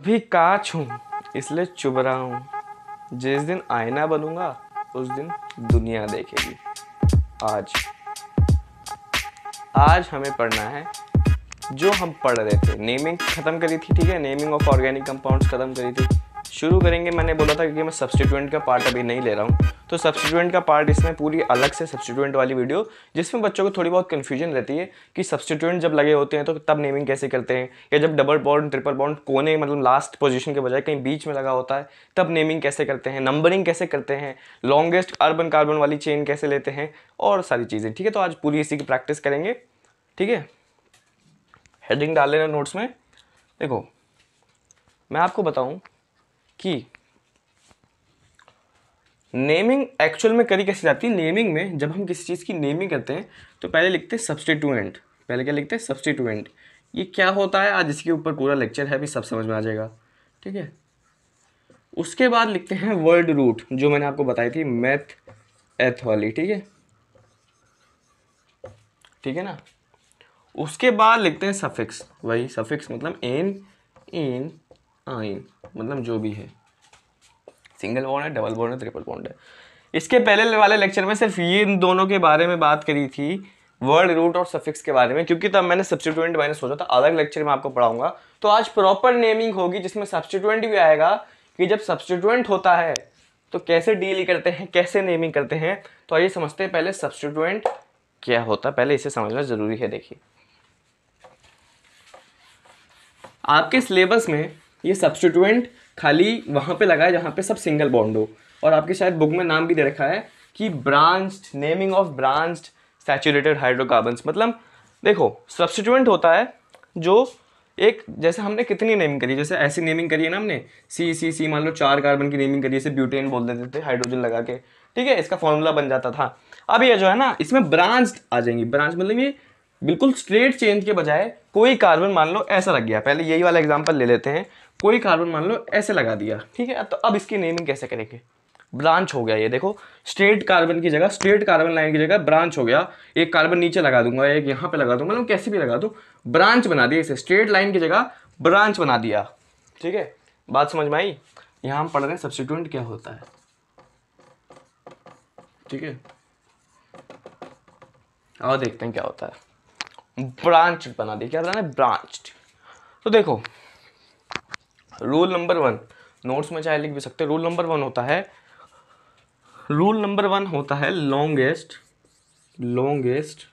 अभी का छू इसलिए चुभ रहा हूँ जिस दिन आईना बनूंगा उस दिन दुनिया देखेगी आज आज हमें पढ़ना है जो हम पढ़ रहे थे नेमिंग ख़त्म करी थी ठीक है नेमिंग ऑफ ऑर्गेनिक कंपाउंड्स ख़त्म करी थी शुरू करेंगे मैंने बोला था क्योंकि मैं सब्सटीट्यूएंट का पार्ट अभी नहीं ले रहा हूँ तो सब्सटीट्यूएंट का पार्ट इसमें पूरी अलग से सब्सटीट्यूएंट वाली वीडियो जिसमें बच्चों को थोड़ी बहुत कन्फ्यूजन रहती है कि सब्सटीट्यूएंट जब लगे होते हैं तो तब नेमिंग कैसे करते हैं या जब डबल बॉन्ड ट्रिपल बॉन्ड कोने मतलब लास्ट पोजिशन के बजाय कहीं बीच में लगा होता है तब नेमिंग कैसे करते हैं नंबरिंग कैसे करते हैं लॉन्गेस्ट अर्बन कार्बन वाली चेन कैसे लेते हैं और सारी चीज़ें ठीक है तो आज पूरी इसी की प्रैक्टिस करेंगे ठीक है हेडिंग डाल लेना नोट्स में देखो मैं आपको बताऊं कि नेमिंग एक्चुअल में करी कैसे जाती है नेमिंग में जब हम किसी चीज़ की नेमिंग करते हैं तो पहले लिखते हैं सब्सटीट्यूएंट पहले क्या लिखते हैं सब्सटीट्यूएंट ये क्या होता है आज इसके ऊपर पूरा लेक्चर है भी सब समझ में आ जाएगा ठीक है उसके बाद लिखते हैं वर्ड रूट जो मैंने आपको बताई थी मैथ एथ वाली ठीक है ठीक है ना उसके बाद लिखते हैं सफिक्स वही सफिक्स मतलब एन इन आइन हाँ, मतलब जो भी है सिंगल बॉन्ड है डबल बॉन्ड है ट्रिपल बॉन्ड है इसके पहले वाले लेक्चर में सिर्फ ये इन दोनों के बारे में बात करी थी वर्ड रूट और सफिक्स के बारे में क्योंकि तब मैंने सब्सटीट्यूएंट मैंने सोचा था अलग लेक्चर में आपको पढ़ाऊंगा तो आज प्रॉपर नेमिंग होगी जिसमें सब्सिट्यूएंट भी आएगा कि जब सब्सिट्यूएंट होता है तो कैसे डील करते हैं कैसे नेमिंग करते हैं तो आइए समझते हैं पहले सब्सिट्यूएंट क्या होता है पहले इसे समझना ज़रूरी है देखिए आपके सिलेबस में ये सब्सटीट्यूएंट खाली वहाँ पे लगा है जहाँ पे सब सिंगल बॉन्ड हो और आपके शायद बुक में नाम भी दे रखा है कि branched naming of branched saturated hydrocarbons मतलब देखो सब्सटीट्यूएंट होता है जो एक जैसे हमने कितनी नेमिंग करी जैसे ऐसी नेमिंग करी है ना हमने सी सी सी मान लो चार कार्बन की नेमिंग करी जैसे ब्यूटेन बोल देते थे हाइड्रोजन लगा के ठीक है इसका फॉर्मूला बन जाता था अब ये जो है ना इसमें ब्रांच आ जाएंगी ब्रांच मतलब ये बिल्कुल स्ट्रेट चेंज के बजाय कोई कार्बन मान लो ऐसा लग गया पहले यही वाला एग्जाम्पल ले लेते हैं कोई कार्बन मान लो ऐसे लगा दिया ठीक है तो अब इसकी नेमिंग कैसे करेंगे ब्रांच हो गया ये देखो स्ट्रेट कार्बन की जगह स्ट्रेट कार्बन लाइन की जगह ब्रांच हो गया एक कार्बन नीचे लगा दूंगा एक यहाँ पे लगा दूंगा मतलब कैसे भी लगा दू ब्रांच बना दिया इसे स्ट्रेट लाइन की जगह ब्रांच बना दिया ठीक है बात समझ में आई यहाँ हम पढ़ रहे हैं सब्सिट्यूंट क्या होता है ठीक है और देखते हैं क्या होता है ब्रांच बना दिया क्या बना ब्रांच तो देखो रूल नंबर वन नोट्स में चाहे लिख भी सकते रूल नंबर वन होता है रूल नंबर वन होता है longest longest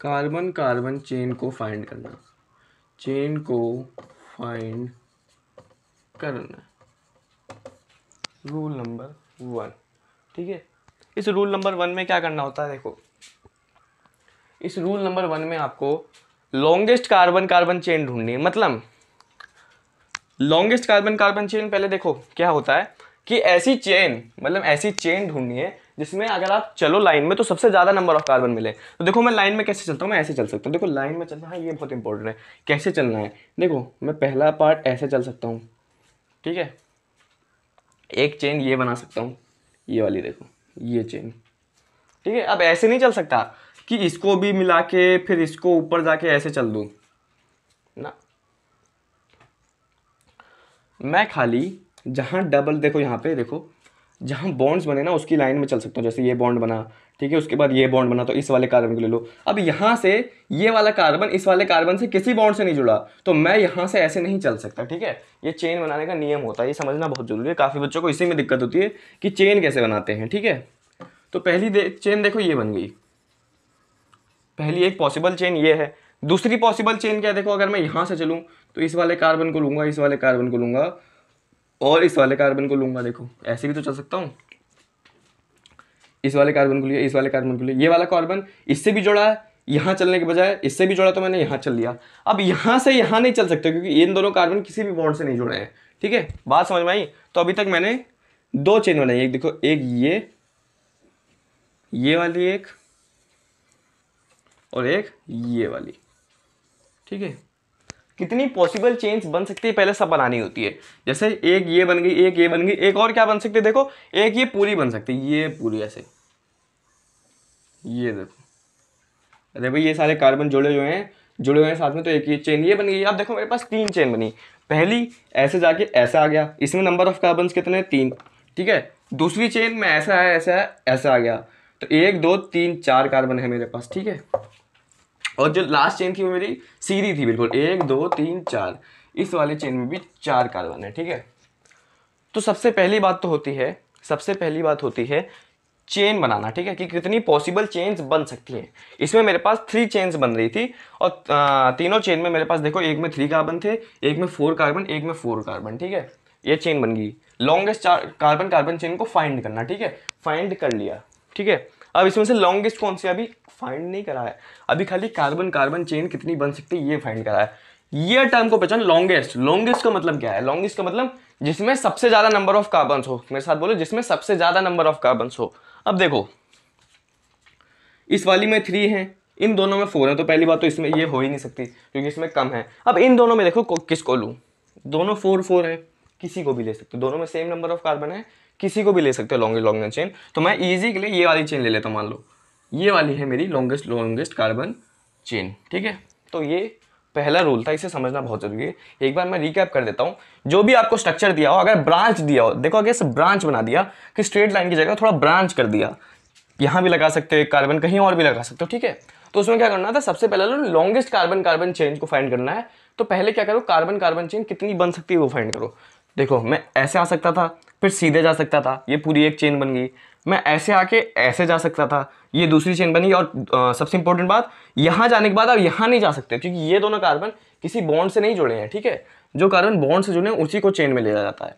carbon carbon chain को फाइंड करना चेन को फाइंड करना रूल नंबर वन ठीक है इस रूल नंबर वन में क्या करना होता है देखो इस रूल नंबर वन में आपको लॉन्गेस्ट कार्बन कार्बन चेन ढूंढनी है मतलब लॉन्गेस्ट कार्बन कार्बन चेन पहले देखो क्या होता है कि ऐसी चेन मतलब ऐसी चेन ढूंढनी है जिसमें अगर आप चलो लाइन में तो सबसे ज़्यादा नंबर ऑफ कार्बन मिले तो देखो मैं लाइन में कैसे चलता हूँ मैं ऐसे चल सकता हूँ देखो लाइन में चलना हाँ ये बहुत इंपॉर्टेंट है कैसे चलना है देखो मैं पहला पार्ट ऐसे चल सकता हूँ ठीक है एक चेन ये बना सकता हूँ ये वाली देखो ये चेन ठीक है अब ऐसे नहीं चल सकता कि इसको भी मिला के फिर इसको ऊपर जाके ऐसे चल दूँ ना मैं खाली जहाँ डबल देखो यहाँ पे देखो जहाँ बॉन्ड्स बने ना उसकी लाइन में चल सकता हूँ जैसे ये बॉन्ड बना ठीक है उसके बाद ये बॉन्ड बना तो इस वाले कार्बन को ले लो अब यहाँ से ये वाला कार्बन इस वाले कार्बन से किसी बॉन्ड से नहीं जुड़ा तो मैं यहाँ से ऐसे नहीं चल सकता ठीक है ये चेन बनाने का नियम होता है ये समझना बहुत ज़रूरी है काफ़ी बच्चों को इसी में दिक्कत होती है कि चेन कैसे बनाते हैं ठीक है तो पहली दे, चेन देखो ये बन गई पहली एक पॉसिबल चेन ये है दूसरी पॉसिबल चेन क्या देखो अगर मैं यहाँ से चलूँ तो इस वाले कार्बन को लूंगा इस वाले कार्बन को लूंगा और इस वाले कार्बन को लूंगा देखो ऐसे भी तो चल सकता हूँ इस वाले कार्बन को लिया इस वाले कार्बन को लिया ये वाला कार्बन इससे भी जुड़ा है यहाँ चलने के बजाय इससे भी जुड़ा तो मैंने यहाँ चल लिया अब यहाँ से यहाँ नहीं चल सकते क्योंकि इन दोनों कार्बन किसी भी बॉन्ड से नहीं जुड़े हैं ठीक है बात समझ में आई तो अभी तक मैंने दो चेन बनाई एक देखो एक ये ये वाली एक और एक ये वाली ठीक है कितनी पॉसिबल चेन्स बन सकती है पहले सब बनानी होती है जैसे एक ये बन गई एक ये बन गई एक और क्या बन सकती है देखो एक ये पूरी बन सकती है ये पूरी ऐसे ये देखो अरे भाई ये सारे कार्बन जुड़े हुए हैं जुड़े हुए हैं साथ में तो एक ये चेन ये बन गई आप देखो मेरे पास तीन चेन बनी पहली ऐसे जाके ऐसा आ गया इसमें नंबर ऑफ कार्बन कितने तीन ठीक है दूसरी चेन में ऐसा है ऐसा है ऐसा आ गया तो एक दो तीन चार कार्बन है मेरे पास ठीक है और जो लास्ट चेन थी वो मेरी सीधी थी बिल्कुल एक दो तीन चार इस वाले चेन में भी चार कार्बन है ठीक है तो सबसे पहली बात तो होती है सबसे पहली बात होती है चेन बनाना ठीक है कि कितनी पॉसिबल चेन्स बन सकती हैं इसमें मेरे पास थ्री चेन्स बन रही थी और तीनों चेन में मेरे पास देखो एक में थ्री कार्बन थे एक में फोर कार्बन एक में फोर कार्बन ठीक है ये चेन बन गई लॉन्गेस्ट कार्बन कार्बन चेन को फाइंड करना ठीक है फाइंड कर लिया ठीक है अब इसमें से लॉन्गेस्ट कौन सी अभी फाइंड नहीं करा है अभी खाली कार्बन कार्बन चेन कितनी बन सकती है ये फाइंड करा है ये टर्म को पहचान लॉन्गेस्ट लॉन्गेस्ट का मतलब क्या है लॉन्गेस्ट का मतलब जिसमें सबसे ज्यादा नंबर ऑफ कार्बन हो मेरे साथ बोलो जिसमें सबसे ज्यादा नंबर ऑफ कार्बन हो अब देखो इस वाली में थ्री है इन दोनों में फोर है तो पहली बात तो इसमें ये हो ही नहीं सकती क्योंकि इसमें कम है अब इन दोनों में देखो किसको लूँ दोनों फोर फोर है किसी को भी ले सकते दोनों में सेम नंबर ऑफ कार्बन है किसी को भी ले सकते हो लॉन्ग लॉन्ग चेन तो मैं इजी के लिए ये वाली चेन ले लेता हूँ मान लो ये वाली है मेरी लॉन्गेस्ट लॉन्गेस्ट कार्बन चेन ठीक है तो ये पहला रूल था इसे समझना बहुत जरूरी है एक बार मैं रिकैप कर देता हूँ जो भी आपको स्ट्रक्चर दिया हो अगर ब्रांच दिया हो देखो अगर ब्रांच बना दिया कि स्ट्रेट लाइन की जगह थोड़ा ब्रांच कर दिया यहाँ भी लगा सकते हो एक कार्बन कहीं और भी लगा सकते हो ठीक है तो उसमें क्या करना था सबसे पहले लॉन्गेस्ट कार्बन कार्बन चेन को फाइंड करना है तो पहले क्या करो कार्बन कार्बन चेन कितनी बन सकती है वो फाइंड करो देखो मैं ऐसे आ सकता था फिर सीधे जा सकता था ये पूरी एक चेन बन गई मैं ऐसे आके ऐसे जा सकता था ये दूसरी चेन बनी और सबसे इंपॉर्टेंट बात यहाँ जाने के बाद आप यहाँ नहीं जा सकते क्योंकि ये दोनों कार्बन किसी बॉन्ड से नहीं जुड़े हैं ठीक है जो कार्बन बॉन्ड से जुड़े हैं उसी को चेन में ले जाता है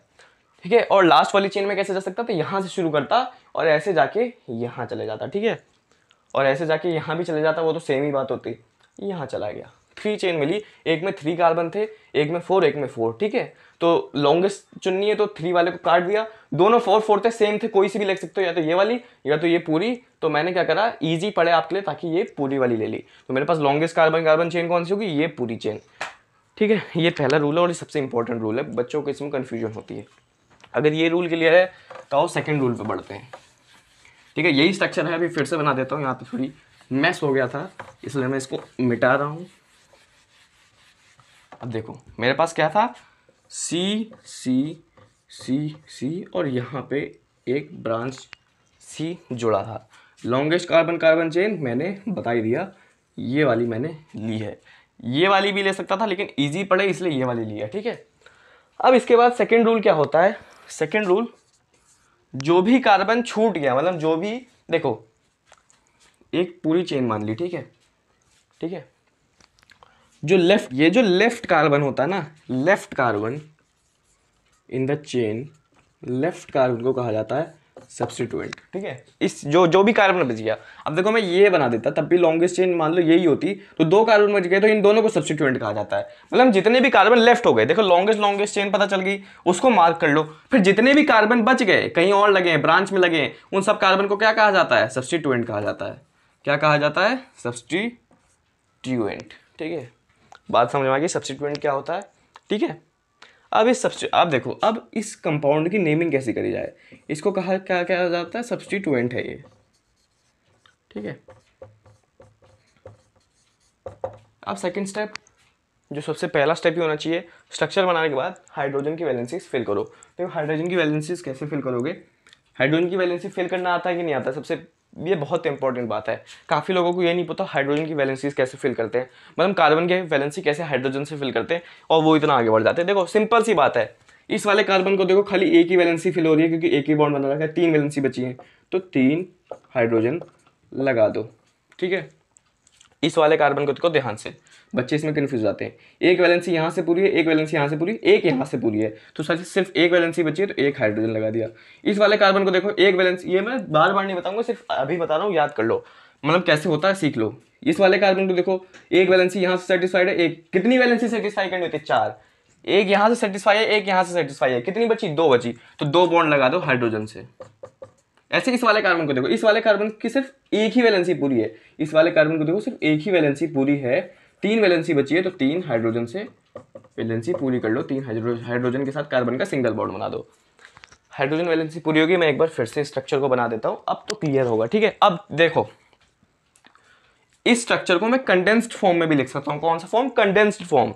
ठीक है और लास्ट वाली चेन में कैसे जा सकता तो यहाँ से शुरू करता और ऐसे जाके यहाँ चले जाता ठीक है और ऐसे जाके यहाँ भी चले जाता वो तो सेम ही बात होती यहाँ चला गया थ्री चेन मिली एक में थ्री कार्बन थे एक में फोर एक में फोर ठीक है तो लॉन्गेस्ट चुननी है तो थ्री वाले को काट दिया दोनों फोर फोर थे सेम थे कोई सी भी ले सकते हो या तो ये वाली या तो ये पूरी तो मैंने क्या करा ईजी पड़े आपके लिए ताकि ये पूरी वाली ले ली तो मेरे पास लॉन्गेस्ट कार्बन कार्बन चेन कौन सी होगी ये पूरी चेन ठीक है ये पहला रूल है और ये सबसे इंपॉर्टेंट रूल है बच्चों को इसमें कन्फ्यूजन होती है अगर ये रूल क्लियर है तो आओ सेकेंड रूल पर बढ़ते हैं ठीक है यही स्ट्रक्चर है अभी फिर से बना देता हूँ यहाँ पे थोड़ी मैस हो गया था इसलिए मैं इसको मिटा रहा हूँ अब देखो मेरे पास क्या था सी सी सी सी और यहाँ पे एक ब्रांच सी जुड़ा था लॉन्गेस्ट कार्बन कार्बन चेन मैंने बता ही दिया ये वाली मैंने ली है ये वाली भी ले सकता था लेकिन ईजी पड़े इसलिए ये वाली लिया ठीक है अब इसके बाद सेकेंड रूल क्या होता है सेकेंड रूल जो भी कार्बन छूट गया मतलब जो भी देखो एक पूरी चेन मान ली ठीक है ठीक है जो लेफ्ट ये जो लेफ्ट कार्बन होता है ना left carbon in the chain left carbon को कहा जाता है सब्सिट्यूएंट ठीक है इस जो जो भी कार्बन बच गया अब देखो मैं ये बना देता तब भी लॉन्गेस्ट चेन मान लो यही होती तो दो कार्बन बच गए तो इन दोनों को सब्सिट्यूएंट कहा जाता है मतलब जितने भी कार्बन लेफ्ट हो गए देखो लॉन्गेस्ट लॉन्गेस्ट चेन पता चल गई उसको मार्क कर लो फिर जितने भी कार्बन बच गए कहीं और लगे हैं ब्रांच में लगे उन सब कार्बन को क्या कहा जाता है सब्सिट्यूएंट कहा जाता है क्या कहा जाता है ट्यूएंट ठीक है बात समझ में आ गई सब्सिट्यूएंट क्या होता है ठीक है अब इस सब आप देखो अब इस कंपाउंड की नेमिंग कैसी करी जाए इसको कहा क्या क्या जाता है सब्सटीट्यूएंट है ये ठीक है अब सेकंड स्टेप जो सबसे पहला स्टेप ही होना चाहिए स्ट्रक्चर बनाने के बाद हाइड्रोजन की वैलेंसीज फिल करो देखो हाइड्रोजन की वैलेंसीज कैसे फिल करोगे हाइड्रोजन की वैलेंसी फिल करना आता है कि नहीं आता सबसे ये बहुत इंपॉर्टेंट बात है काफ़ी लोगों को ये नहीं पता हाइड्रोजन की वैलेंसीज कैसे फिल करते हैं मतलब कार्बन के वैलेंसी कैसे हाइड्रोजन से फिल करते हैं और वो इतना आगे बढ़ जाते हैं देखो सिंपल सी बात है इस वाले कार्बन को देखो खाली एक ही वैलेंसी फिल हो रही है क्योंकि एक ही बॉन्ड बना रखा है तीन वैलेंसी बची है तो तीन हाइड्रोजन लगा दो ठीक है इस वाले कार्बन को देखो ध्यान से बच्चे इसमें कन्फ्यूज आते हैं एक वैलेंसी यहाँ से पूरी है एक वैलेंसी यहाँ से पूरी एक यहाँ से पूरी है तो सर सिर्फ एक वैलेंसी बची है तो एक हाइड्रोजन लगा दिया इस वाले कार्बन को देखो एक वैलेंसी ये मैं बार बार नहीं बताऊंगा सिर्फ अभी बता रहा हूँ याद कर लो मतलब कैसे होता है सीख लो इस वाले कार्बन को देखो एक वैलेंसी यहाँ से सेटिस्फाइड है एक कितनी वैलेंसी सेटिस्फाई करनी होती है चार एक यहाँ से सेटिस्फाई है एक यहाँ से सेटिस्फाई है कितनी बची दो बची तो दो बॉन्ड लगा दो हाइड्रोजन से ऐसे इस वाले कार्बन को देखो इस वाले कार्बन की सिर्फ एक ही वैलेंसी पूरी है इस वाले कार्बन को देखो सिर्फ एक ही वैलेंसी पूरी है तीन वैलेंसी बची है तो तीन हाइड्रोजन से वैलेंसी पूरी कर लो तीन हाइड्रोजन के साथ कार्बन का सिंगल बॉन्ड बना दो हाइड्रोजन वैलेंसी पूरी होगी मैं एक बार फिर से स्ट्रक्चर को बना देता हूँ अब तो क्लियर होगा ठीक है अब देखो इस स्ट्रक्चर को मैं कंडेंस्ड फॉर्म में भी लिख सकता हूँ कौन सा form condensed form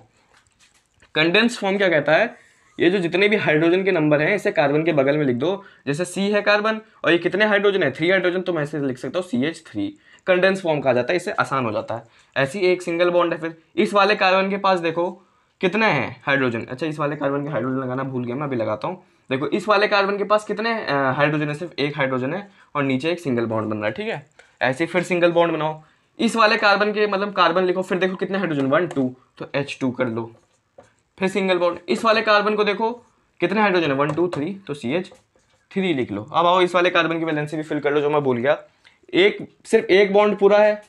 condensed form क्या कहता है ये जो जितने भी हाइड्रोजन के नंबर हैं इसे कार्बन के बगल में लिख दो जैसे सी है कार्बन और ये कितने हाइड्रोजन है थ्री हाइड्रोजन तो मैं इसे लिख सकता हूँ C H three condense form कहा जाता है इससे आसान हो जाता है ऐसी एक सिंगल बॉन्ड है फिर इस वाले कार्बन के पास देखो कितने हैं हाइड्रोजन अच्छा इस वाले कार्बन के हाइड्रोजन लगाना भूल गया मैं अभी लगाता हूँ देखो इस वाले कार्बन के पास कितने हाइड्रोजन है सिर्फ एक हाइड्रोजन है और नीचे एक सिंगल बॉन्ड बन रहा है ठीक है ऐसे फिर सिंगल बॉन्ड बनाओ इस वाले कार्बन के मतलब कार्बन लिखो फिर देखो कितने हाइड्रोजन वन टू तो एच टू कर लो फिर सिंगल बॉन्ड इस वाले कार्बन को देखो कितने हाइड्रोजन है वन टू थ्री तो सी एच थ्री लिख लो अब आओ इस वाले कार्बन की वैलेंसी भी फिल कर लो जो मैं भूल गया एक सिर्फ एक बॉन्ड पूरा है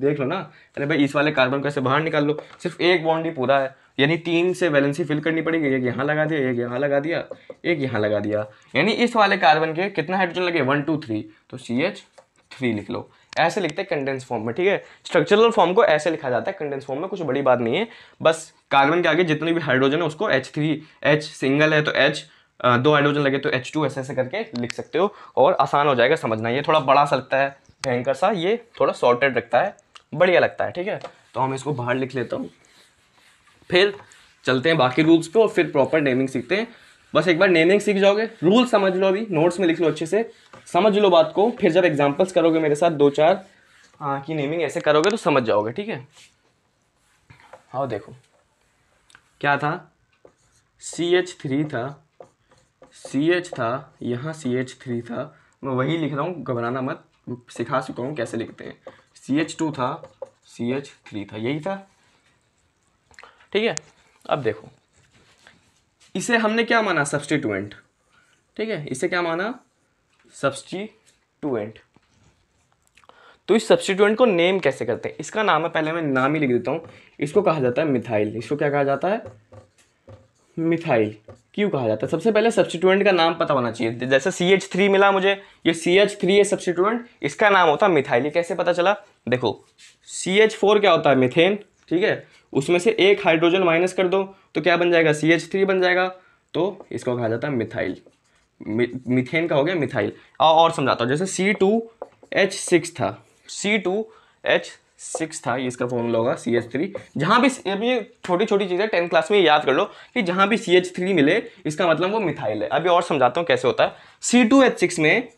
देख लो ना अरे भाई इस वाले कार्बन को ऐसे बाहर निकाल लो सिर्फ एक बॉन्ड ही पूरा है यानी तीन से वैलेंसी फिल करनी पड़ेगी एक यहाँ लगा दिया एक यहाँ लगा दिया एक यहाँ लगा दिया यानी इस वाले कार्बन के कितना हाइड्रोजन लगे वन टू थ्री तो सी एच थ्री लिख लो ऐसे लिखते हैं कंडेंस फॉर्म में ठीक है स्ट्रक्चरल फॉर्म को ऐसे लिखा जाता है कंडेंस फॉर्म में कुछ बड़ी बात नहीं है बस कार्बन के आगे जितने भी हाइड्रोजन है उसको एच थ्री एच सिंगल है तो एच दो हाइड्रोजन लगे तो एच टू ऐसे ऐसे करके लिख सकते हो और आसान हो जाएगा समझना ये थोड़ा बड़ा सा लगता है भयंकर सा ये थोड़ा सॉर्टेड रखता है बढ़िया लगता है ठीक है तो हम इसको बाहर लिख लेता हूँ फिर चलते हैं बाकी रूल्स पे और फिर प्रॉपर नेमिंग सीखते हैं बस एक बार नेमिंग सीख जाओगे रूल समझ लो अभी नोट्स में लिख लो अच्छे से समझ लो बात को फिर जब एग्जाम्पल्स करोगे मेरे साथ दो चार हाँ की नेमिंग ऐसे करोगे तो समझ जाओगे ठीक है हाँ देखो क्या था सी एच थ्री था सी एच था यहाँ सी एच थ्री था मैं वही लिख रहा हूँ घबराना मत सिखा चुका हूँ कैसे लिखते हैं सी एच टू था सी एच थ्री था यही था ठीक है अब देखो इसे हमने क्या माना सब्सटीटूएंट ठीक है इसे क्या माना सब्सटीटूएंट तो इस सब्सटीट्यूएंट को नेम कैसे करते हैं इसका नाम है पहले मैं नाम ही लिख देता हूँ इसको कहा जाता है मिथाइल इसको क्या कहा जाता है मिथाइल क्यों कहा जाता है सबसे पहले सब्सटीट्यूएंट का नाम पता होना चाहिए जैसे सी एच थ्री मिला मुझे ये सी एच थ्री है सब्सटीट्यूएंट इसका नाम होता है मिथाइल ये कैसे पता चला देखो सी एच फोर क्या होता है मिथेन ठीक है उसमें से एक हाइड्रोजन माइनस कर दो तो क्या बन जाएगा सी एच थ्री बन जाएगा तो इसको कहा जाता है मिथाइल मि, मिथेन का हो गया मिथाइल और समझाता हूँ जैसे सी टू एच सिक्स था सी टू एच सिक्स था ये इसका फॉर्मूला होगा सी एच थ्री जहाँ भी अभी छोटी छोटी चीज़ें टेंथ क्लास में याद कर लो कि जहाँ भी सी एच थ्री मिले इसका मतलब वो मिथाइल है अभी और समझाता हूँ कैसे होता है सी टू एच सिक्स में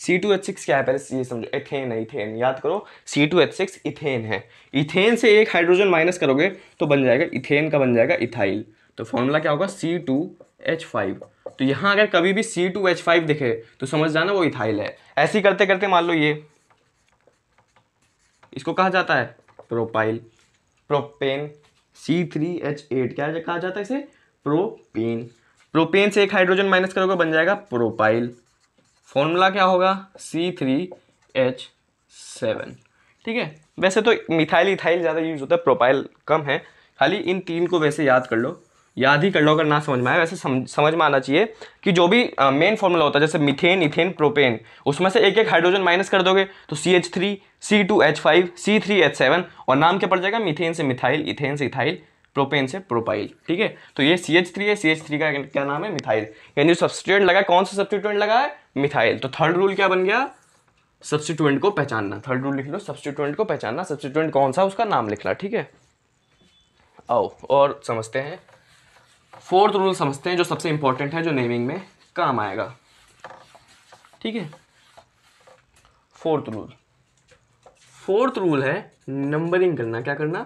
सी टू एच सिक्स क्या है पहले ये समझो एथेन है इथेन याद करो C two H six ethane है इथेन से एक हाइड्रोजन माइनस करोगे तो बन जाएगा इथेन का बन जाएगा इथाइल तो फॉर्मूला क्या होगा सी टू एच फाइव तो यहाँ अगर कभी भी सी टू एच फाइव दिखे तो समझ जाना वो इथाइल है ऐसे करते करते मान लो ये इसको कहा जाता है propyl propane C three H eight क्या कहा जाता है इसे प्रोपेन प्रोपेन से एक हाइड्रोजन माइनस करोगे बन जाएगा प्रोपाइल फॉर्मूला क्या होगा सी थ्री एच सेवन ठीक है वैसे तो मिथाइल इथाइल ज़्यादा यूज होता है प्रोपाइल कम है खाली इन तीन को वैसे याद कर लो याद ही कर लो अगर ना समझ में आए वैसे समझ में आना चाहिए कि जो भी मेन फॉर्मूला होता है जैसे मिथेन इथेन प्रोपेन उसमें से एक एक हाइड्रोजन माइनस कर दोगे तो C H three C two H five C three H seven और नाम क्या पड़ जाएगा मिथेन से मिथाइल इथेन से इथाइल प्रोपेन से प्रोपाइल ठीक है तो ये सी एच थ्री है सी एच थ्री का क्या नाम है मिथाइल यानी सब्सिट्यूएंट लगा कौन सा सब्सिट्यूएंट लगा है मिथाइल तो थर्ड रूल क्या बन गया सब्सिट्यूएंट को पहचानना थर्ड रूल लिख लो सब्सिट्यूएंट को पहचानना सब्सिट्यूएंट कौन सा उसका नाम ला ठीक है आओ और समझते हैं फोर्थ रूल समझते हैं जो सबसे इंपॉर्टेंट है जो नेमिंग में काम आएगा ठीक है फोर्थ रूल फोर्थ रूल है नंबरिंग करना क्या करना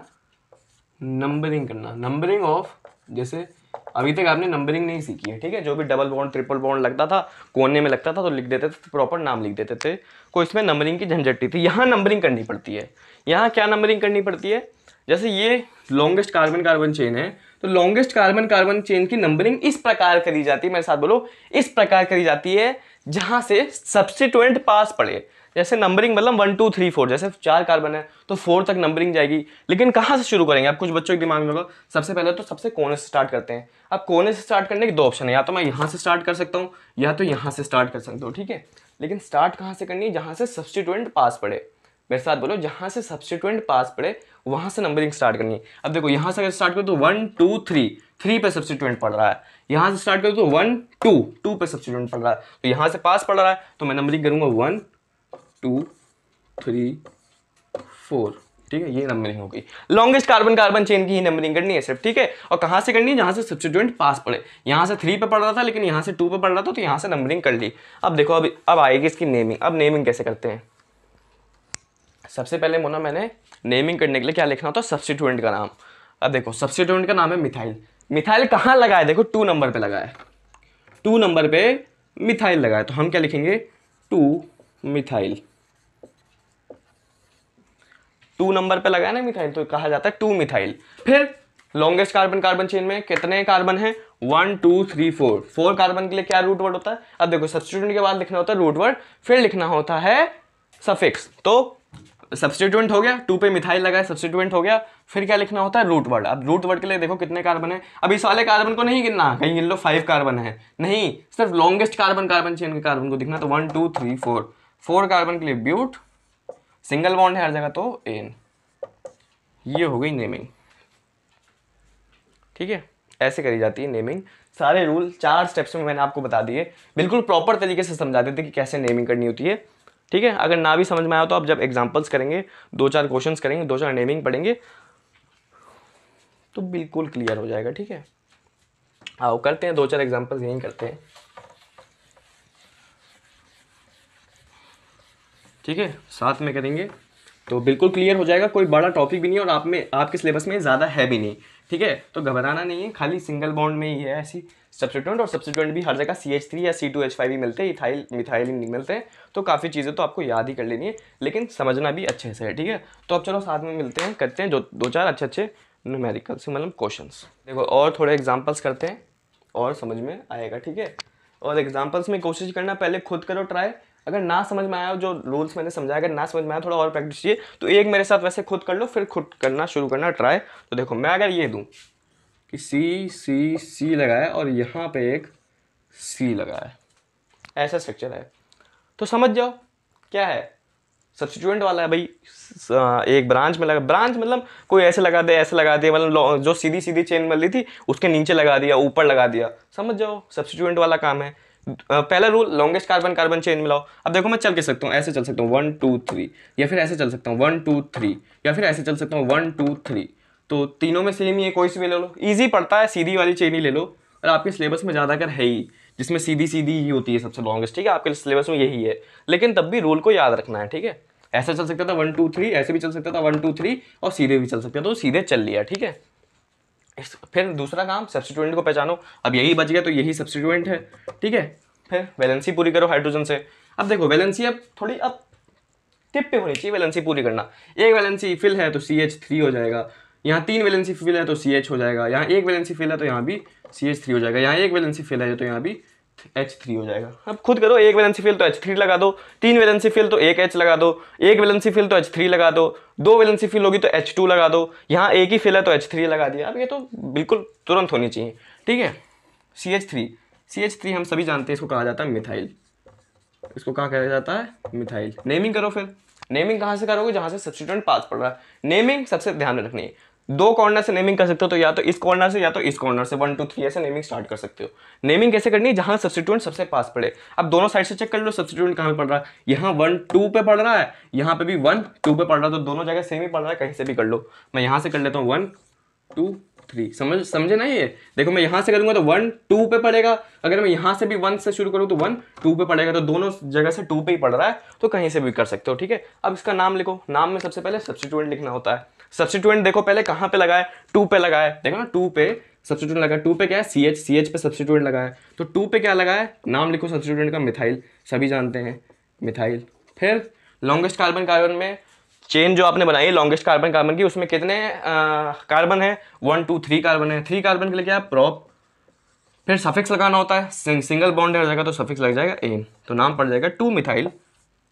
नंबरिंग करना नंबरिंग ऑफ जैसे अभी तक आपने नंबरिंग नहीं सीखी है ठीक है जो भी डबल बॉन्ड ट्रिपल बॉन्ड लगता था कोने में लगता था तो लिख देते थे प्रॉपर नाम लिख देते थे कोई इसमें नंबरिंग की झंझटी थी यहाँ नंबरिंग करनी पड़ती है यहाँ क्या नंबरिंग करनी पड़ती है जैसे ये लॉन्गेस्ट कार्बन कार्बन चेन है तो लॉन्गेस्ट कार्बन कार्बन चेन की नंबरिंग इस प्रकार करी जाती है मेरे साथ बोलो इस प्रकार करी जाती है जहां से सब्सिट्यूएंट पास पड़े जैसे नंबरिंग मतलब वन टू थ्री फोर जैसे चार कार्बन है तो फोर तक नंबरिंग जाएगी लेकिन कहाँ से शुरू करेंगे आप कुछ बच्चों के दिमाग में होगा सबसे पहले तो सबसे कोने से स्टार्ट करते हैं अब कोने से स्टार्ट करने के दो ऑप्शन है या तो मैं यहाँ से स्टार्ट कर सकता हूँ या तो यहां से स्टार्ट कर सकता हूँ ठीक है लेकिन स्टार्ट कहाँ से करनी है जहां से सब्सटीट्यूएंट पास पड़े मेरे साथ बोलो जहाँ से सब्सिट्यूएंट पास पड़े वहाँ से नंबरिंग स्टार्ट करनी है अब देखो यहाँ से अगर स्टार्ट करो तो वन टू थ्री थ्री पे सब्सिट्यूंट पड़ रहा है यहाँ से स्टार्ट करो तो वन टू टू पे सब्सिट्यूंट पड़ रहा है तो यहाँ से पास पड़ रहा है तो मैं नंबरिंग करूँगा वन टू थ्री फोर ठीक है ये नंबरिंग हो गई लॉन्गेस्ट कार्बन कार्बन चेन की ही नंबरिंग करनी है सिर्फ ठीक है और कहाँ से करनी है जहाँ से सब्सिट्यूएंट पास पड़े यहाँ से थ्री पे पड़ रहा था लेकिन यहाँ से टू पे पड़ रहा था तो यहाँ से नंबरिंग कर ली अब देखो अब अब आएगी इसकी नेमिंग अब नेमिंग कैसे करते हैं सबसे पहले मोना मैंने नेमिंग करने के लिए क्या लिखना होता है सब्सटीट्यूएंट का नाम अब देखो सब्सटीट्यूएंट का नाम है मिथाइल मिथाइल कहाँ लगाए देखो टू नंबर पे लगाए टू नंबर पे मिथाइल लगाए तो हम क्या लिखेंगे टू मिथाइल टू नंबर पे लगाया ना मिथाइल तो कहा जाता है टू मिथाइल फिर लॉन्गेस्ट कार्बन कार्बन चेन में कितने कार्बन है one two three four four carbon के लिए क्या रूट वर्ड होता है अब देखो सब्सटीट्यूट के बाद लिखना होता है रूट वर्ड फिर लिखना होता है सफिक्स तो सब्सटीट्यूंट हो गया टू पे मिथाइल लगा है हो गया फिर क्या लिखना होता है रूट वर्ड अब रूट वर्ड के लिए देखो कितने कार्बन है अब इस वाले कार्बन को नहीं गिनना कहीं गिन लो फाइव कार्बन है नहीं सिर्फ लॉन्गेस्ट कार्बन कार्बन चेन के कार्बन को दिखना तो one two three four four carbon के लिए ब्यूट सिंगल बॉन्ड है हर जगह तो एन ये हो गई नेमिंग ठीक है ऐसे करी जाती है नेमिंग सारे रूल चार स्टेप्स में मैंने आपको बता दिए बिल्कुल प्रॉपर तरीके से समझा देते कि कैसे नेमिंग करनी होती है ठीक है अगर ना भी समझ में आया तो आप जब एग्जाम्पल्स करेंगे दो चार क्वेश्चन करेंगे दो चार नेमिंग पढ़ेंगे तो बिल्कुल क्लियर हो जाएगा ठीक है आओ करते हैं दो चार एग्जाम्पल्स यहीं करते हैं ठीक है साथ में करेंगे तो बिल्कुल क्लियर हो जाएगा कोई बड़ा टॉपिक भी नहीं और आप में आपके सिलेबस में ज़्यादा है भी नहीं ठीक है तो घबराना नहीं है खाली सिंगल बॉन्ड में ही है ऐसी सब्सिटेंट और सब्सिटेंट भी हर जगह सी एच थ्री या सी टू एच फाइव ही मिलते हैं इथाइल मिथाइल नहीं मिलते हैं तो काफ़ी चीज़ें तो आपको याद ही कर लेनी है लेकिन समझना भी अच्छे से है ठीक है तो अब चलो साथ में मिलते हैं करते हैं जो दो चार अच्छे अच्छे न्यूमेरिकल्स मतलब क्वेश्चन देखो और थोड़े एग्जाम्पल्स करते हैं और समझ में आएगा ठीक है और एग्जाम्पल्स में कोशिश करना पहले खुद करो ट्राई अगर ना समझ में आया जो रूल्स मैंने समझाया अगर ना समझ में आया थोड़ा और प्रैक्टिस चाहिए तो एक मेरे साथ वैसे खुद कर लो फिर खुद करना शुरू करना ट्राई तो देखो मैं अगर ये दूँ कि सी सी सी लगाए और यहाँ पे एक सी लगाए ऐसा स्ट्रक्चर है तो समझ जाओ क्या है सब्सिट्यूएंट वाला है भाई एक ब्रांच में लगा ब्रांच मतलब कोई ऐसे लगा दे ऐसे लगा दिया मतलब जो सीधी सीधी चेन मिल रही थी उसके नीचे लगा दिया ऊपर लगा दिया समझ जाओ सब्सिट्यूएंट वाला काम है पहला rule longest carbon carbon chain मिलाओ अब देखो मैं चल के सकता हूँ ऐसे चल सकता हूँ वन टू थ्री या फिर ऐसे चल सकता हूँ वन टू थ्री या फिर ऐसे चल सकता हूँ वन टू थ्री तो तीनों में सेम ही है कोई सी भी ले लो ईजी पड़ता है सीधी वाली चेन ही ले लो और आपके सिलेबस में ज़्यादा कर है ही जिसमें सीधी सीधी ही होती है सबसे लॉन्गेस्ट ठीक है आपके सिलेबस में यही है लेकिन तब भी रूल को याद रखना है ठीक है ऐसा चल सकता था वन टू थ्री ऐसे भी चल सकता था वन टू थ्री और सीधे भी चल सकता था तो सीधे चल लिया ठीक है फिर दूसरा काम सब्सिट्यूएंट को पहचानो अब यही बच गया तो यही सब्सिट्यूएंट है ठीक है फिर वैलेंसी पूरी करो हाइड्रोजन से अब देखो वैलेंसी अब थोड़ी अब टिप पे होनी चाहिए वैलेंसी पूरी करना एक वैलेंसी फिल है तो सी एच थ्री हो जाएगा यहाँ तीन वैलेंसी फिल है तो सी एच हो जाएगा यहाँ एक वैलेंसी फिल है तो यहाँ भी सी एच थ्री हो जाएगा यहाँ एक वैलेंसी फिल है तो यहाँ भी एच थ्री हो जाएगा अब खुद करो एक वैलेंसी फिल तो एच थ्री लगा दो तीन वैलेंसी फिल तो एक एच लगा दो एक वैलेंसी फिल तो एच थ्री लगा दो दो वैलेंसी फिल होगी तो एच टू लगा दो यहाँ एक ही फिल है तो एच थ्री लगा दिया अब ये तो बिल्कुल तुरंत होनी चाहिए ठीक है C H three C H three हम सभी जानते हैं इसको कहा जाता है मिथाइल इसको कहा कहा जाता है मिथाइल नेमिंग करो फिर नेमिंग कहाँ से करोगे जहाँ से सब्सिट्यूंट पास पड़ रहा है नेमिंग सबसे ध्यान में रखनी है दो कॉर्नर से नेमिंग कर सकते हो तो या तो इस कॉर्नर से या तो इस कॉर्नर से वन टू थ्री ऐसे नेमिंग स्टार्ट कर सकते हो नेमिंग कैसे करनी है जहां सब्सिट्यूट सबसे पास पड़े अब दोनों साइड से चेक कर लो कहां कहाँ पड़ रहा है यहां वन टू पे पड़ रहा है यहां पे भी वन टू पे पड़ रहा है तो दोनों जगह सेम ही पड़ रहा है कहीं से भी कर लो मैं यहां से कर लेता हूँ वन टू थ्री समझ समझे ना ये देखो मैं यहां से करूंगा तो वन टू पे पड़ेगा अगर मैं यहाँ से भी वन से शुरू करूँ तो वन टू पे पड़ेगा तो दोनों जगह से टू पे ही पड़ रहा है तो कहीं से भी कर सकते हो ठीक है अब इसका नाम लिखो नाम में सबसे पहले सब्सिट्यूट लिखना होता है सब्सिट्यूएंट देखो पहले कहां पे लगाए टू पे लगाए देखो ना टू पे सब्सिट्यूएंट लगाया टू पे क्या है सी एच सी एच पे सब्सिट्यूएंट लगाया तो टू पे क्या लगाया नाम लिखो सब्सिट्यूएंट का मिथाइल सभी जानते हैं मिथाइल फिर लॉन्गेस्ट कार्बन कार्बन में चेन जो आपने बनाई है लॉन्गेस्ट कार्बन कार्बन की उसमें कितने कार्बन है वन टू थ्री कार्बन है थ्री कार्बन के लिए क्या प्रॉप फिर सफिक्स लगाना होता है सिंगल बॉन्ड हर तो सफिक्स लग जाएगा एन तो नाम पड़ जाएगा टू मिथाइल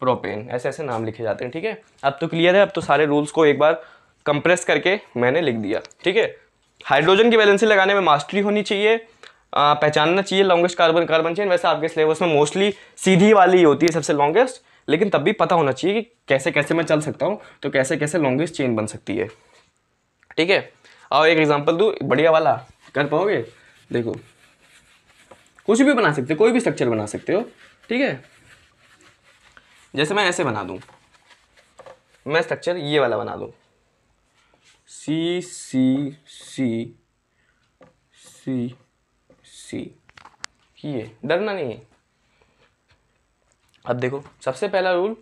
प्रोपेन ऐसे ऐसे नाम लिखे जाते हैं ठीक है अब तो क्लियर है अब तो सारे रूल्स को एक बार कंप्रेस करके मैंने लिख दिया ठीक है हाइड्रोजन की वैलेंसी लगाने में मास्टरी होनी चाहिए पहचानना चाहिए लॉन्गेस्ट कार्बन कार्बन चेन वैसे आपके सिलेबस में मोस्टली सीधी वाली ही होती है सबसे लॉन्गेस्ट लेकिन तब भी पता होना चाहिए कि कैसे कैसे मैं चल सकता हूँ तो कैसे कैसे लॉन्गेस्ट चेन बन सकती है ठीक है और एक एग्जाम्पल दू बढ़िया वाला कर पाओगे देखो कुछ भी बना सकते हो कोई भी स्ट्रक्चर बना सकते हो ठीक है जैसे मैं ऐसे बना दूँ मैं स्ट्रक्चर ये वाला बना दूँ सी सी सी सी सी ये डरना नहीं है अब देखो सबसे पहला रूल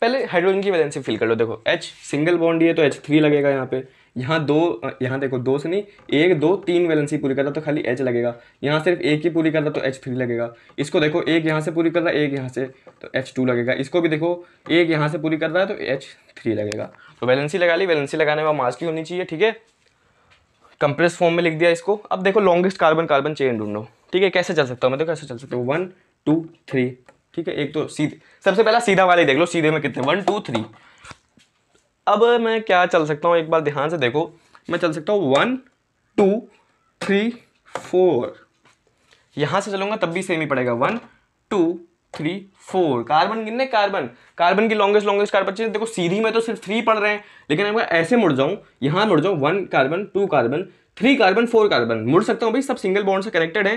पहले हाइड्रोजन की वैलेंसी फिल कर लो देखो एच सिंगल बॉन्ड है तो एच थ्री लगेगा यहाँ पे यहाँ दो यहाँ देखो दो से नहीं एक दो तीन वैलेंसी पूरी कर रहा तो खाली एच लगेगा यहाँ सिर्फ एक ही पूरी कर रहा तो एच थ्री लगेगा इसको देखो एक यहाँ से पूरी कर रहा है एक यहाँ से तो एच टू लगेगा इसको भी देखो एक यहाँ से पूरी कर रहा है तो एच थ्री लगेगा तो वैलेंसी लगा ली वैलेंसी लगाने वाला मास्क ही होनी चाहिए ठीक है कंप्रेस फॉर्म में लिख दिया इसको अब देखो लॉन्गेस्ट कार्बन कार्बन चेन ढूंढो ठीक है कैसे चल सकता हूँ मैं देखो कैसे चल सकता हूँ वन टू थ्री ठीक है एक तो सीधे सबसे पहला सीधा वाले देख लो सीधे में कितने वन टू थ्री अब मैं क्या चल सकता हूँ एक बार ध्यान से देखो मैं चल सकता हूँ वन टू थ्री फोर यहाँ से चलूंगा तब भी सेम ही पड़ेगा one two three four carbon कितने कार्बन कार्बन की लॉन्गेस्ट लॉन्गेस्ट कार्बन चेन देखो सीधी में तो सिर्फ थ्री पड़ रहे हैं लेकिन अगर ऐसे मुड़ जाऊं यहां मुड़ जाऊं one carbon two carbon three carbon four carbon मुड़ सकता हूं भाई सब सिंगल बॉन्ड से कनेक्टेड है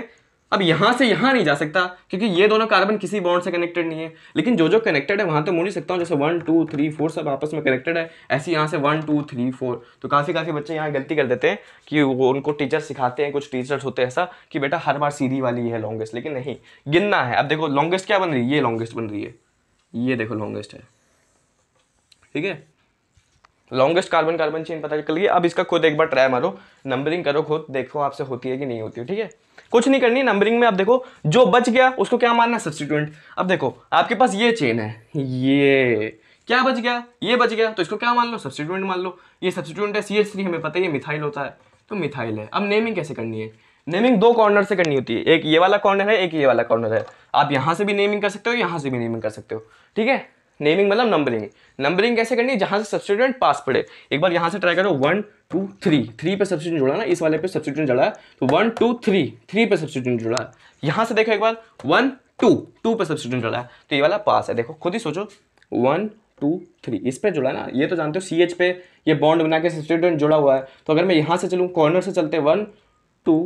अब यहाँ से यहाँ नहीं जा सकता क्योंकि ये दोनों कार्बन किसी बॉन्ड से कनेक्टेड नहीं है लेकिन जो जो कनेक्टेड है वहाँ तो मुड़ ही सकता हूँ जैसे वन टू थ्री फोर सब आपस में कनेक्टेड है ऐसे यहाँ से वन टू थ्री फोर तो काफ़ी काफ़ी बच्चे यहाँ गलती कर देते हैं कि वो उनको टीचर सिखाते हैं कुछ टीचर्स होते हैं ऐसा कि बेटा हर बार सीधी वाली है लॉन्गेस्ट लेकिन नहीं गिनना है अब देखो लॉन्गेस्ट क्या बन रही है ये लॉन्गेस्ट बन रही है ये देखो लॉन्गेस्ट है ठीक है लॉन्गेस्ट कार्बन कार्बन चेन पता चल गई अब इसका खुद एक बार ट्राई मारो नंबरिंग करो खुद देखो आपसे होती है कि नहीं होती है ठीक है कुछ नहीं करनी नंबरिंग में आप देखो जो बच गया उसको क्या मानना है सब्सिट्यूंट अब देखो आपके पास ये चेन है ये क्या बच गया ये बच गया तो इसको क्या मान लो सब्सिट्यूंट मान लो ये सब्सिट्यूंट है सी हमें पता है ये मिथाइल होता है तो मिथाइल है अब नेमिंग कैसे करनी है नेमिंग दो कॉर्नर से करनी होती है एक ये वाला कॉर्नर है एक ये वाला कॉर्नर है आप यहाँ से भी नेमिंग कर सकते हो यहाँ से भी नेमिंग कर सकते हो ठीक है नेमिंग मतलब नंबरिंग नंबरिंग कैसे करनी है जहां से सब्सटीट्यूएंट पास पड़े एक बार यहां से ट्राई करो वन टू थ्री थ्री पे सब्सिट्यूट जुड़ा ना इस वाले पे सब्सिट्यूट जुड़ा है तो वन टू थ्री थ्री पे सब्सिट्यूट जुड़ा है यहां से देखो एक बार वन टू टू पे सब्सिट्यूट जुड़ा है तो ये वाला पास है देखो खुद ही सोचो वन टू थ्री इस पे जुड़ा ना ये तो जानते हो सी एच पे ये बॉन्ड बना के सब्सटीट्यूंट जुड़ा हुआ है तो अगर मैं यहाँ से चलूँ कॉर्नर से चलते वन टू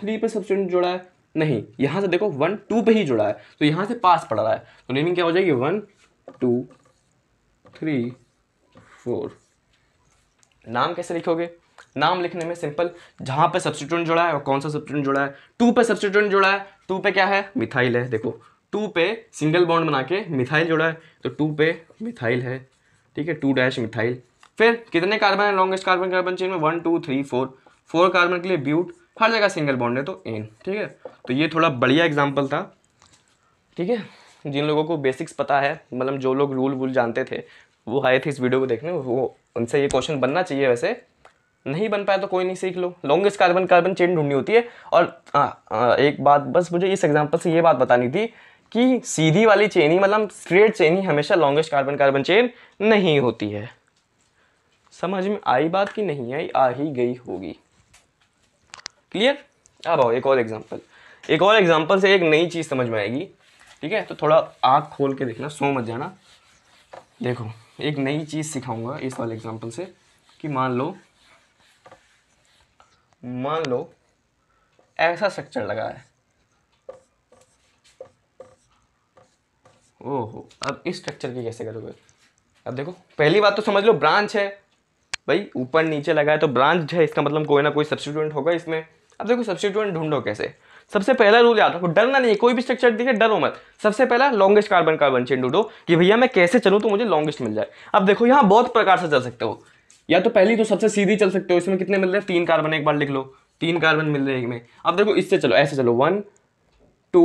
थ्री पे सब्सटीट्यूंट जुड़ा है नहीं यहाँ से देखो वन टू पे ही जुड़ा है तो यहाँ से पास पड़ रहा है तो नेमिंग क्या हो जाएगी वन टू थ्री फोर नाम कैसे लिखोगे नाम लिखने में सिंपल जहां पे सब्सिट्यूट जुड़ा है और कौन सा सब्सिट्यूट जुड़ा है टू पे सब्सिट्यूट जुड़ा है टू पे क्या है मिथाइल है देखो टू पे सिंगल बॉन्ड बना के मिथाइल जुड़ा है तो टू पे मिथाइल है ठीक है टू डैश मिथाइल फिर कितने कार्बन है लॉन्गेस्ट कार्बन कार्बन चेन में one two three four four carbon के लिए ब्यूट हर जगह सिंगल बॉन्ड है तो एन ठीक है तो ये थोड़ा बढ़िया एग्जाम्पल था ठीक है जिन लोगों को बेसिक्स पता है मतलब जो लोग रूल वूल जानते थे वो आए थे इस वीडियो को देखने वो उनसे ये क्वेश्चन बनना चाहिए वैसे नहीं बन पाया तो कोई नहीं सीख लो लॉन्गेस्ट कार्बन कार्बन चेन ढूंढनी होती है और आ, आ, एक बात बस मुझे इस एग्जांपल से ये बात बतानी थी कि सीधी वाली चेन ही मतलब स्ट्रेट चेन ही हमेशा लॉन्गेस्ट कार्बन कार्बन चेन नहीं होती है समझ में आई बात कि नहीं आई आ ही गई होगी क्लियर अब आओ एक और एग्जाम्पल एक और एग्जाम्पल से एक नई चीज़ समझ में आएगी ठीक है तो थोड़ा आँख खोल के देखना सो मत जाना देखो एक नई चीज़ सिखाऊंगा इस वाले एग्जांपल से कि मान लो मान लो ऐसा स्ट्रक्चर लगा है ओहो अब इस स्ट्रक्चर की कैसे करोगे अब देखो पहली बात तो समझ लो ब्रांच है भाई ऊपर नीचे लगा है तो ब्रांच है इसका मतलब कोई ना कोई सब्सिट्यूडेंट होगा इसमें अब देखो सब्सिट्यूंट ढूंढो कैसे सबसे पहला रूल याद रखो डरना नहीं है कोई भी स्ट्रक्चर दिखे डरो मत सबसे पहला लॉन्गेस्ट कार्बन कार्बन चेन डूडो कि भैया मैं कैसे चलूँ तो मुझे लॉन्गेस्ट मिल जाए अब देखो यहाँ बहुत प्रकार से चल सकते हो या तो पहली तो सबसे सीधी चल सकते हो इसमें कितने मिल रहे हैं तीन कार्बन एक बार लिख लो तीन कार्बन मिल रहे हैं एक में अब देखो इससे चलो ऐसे चलो वन टू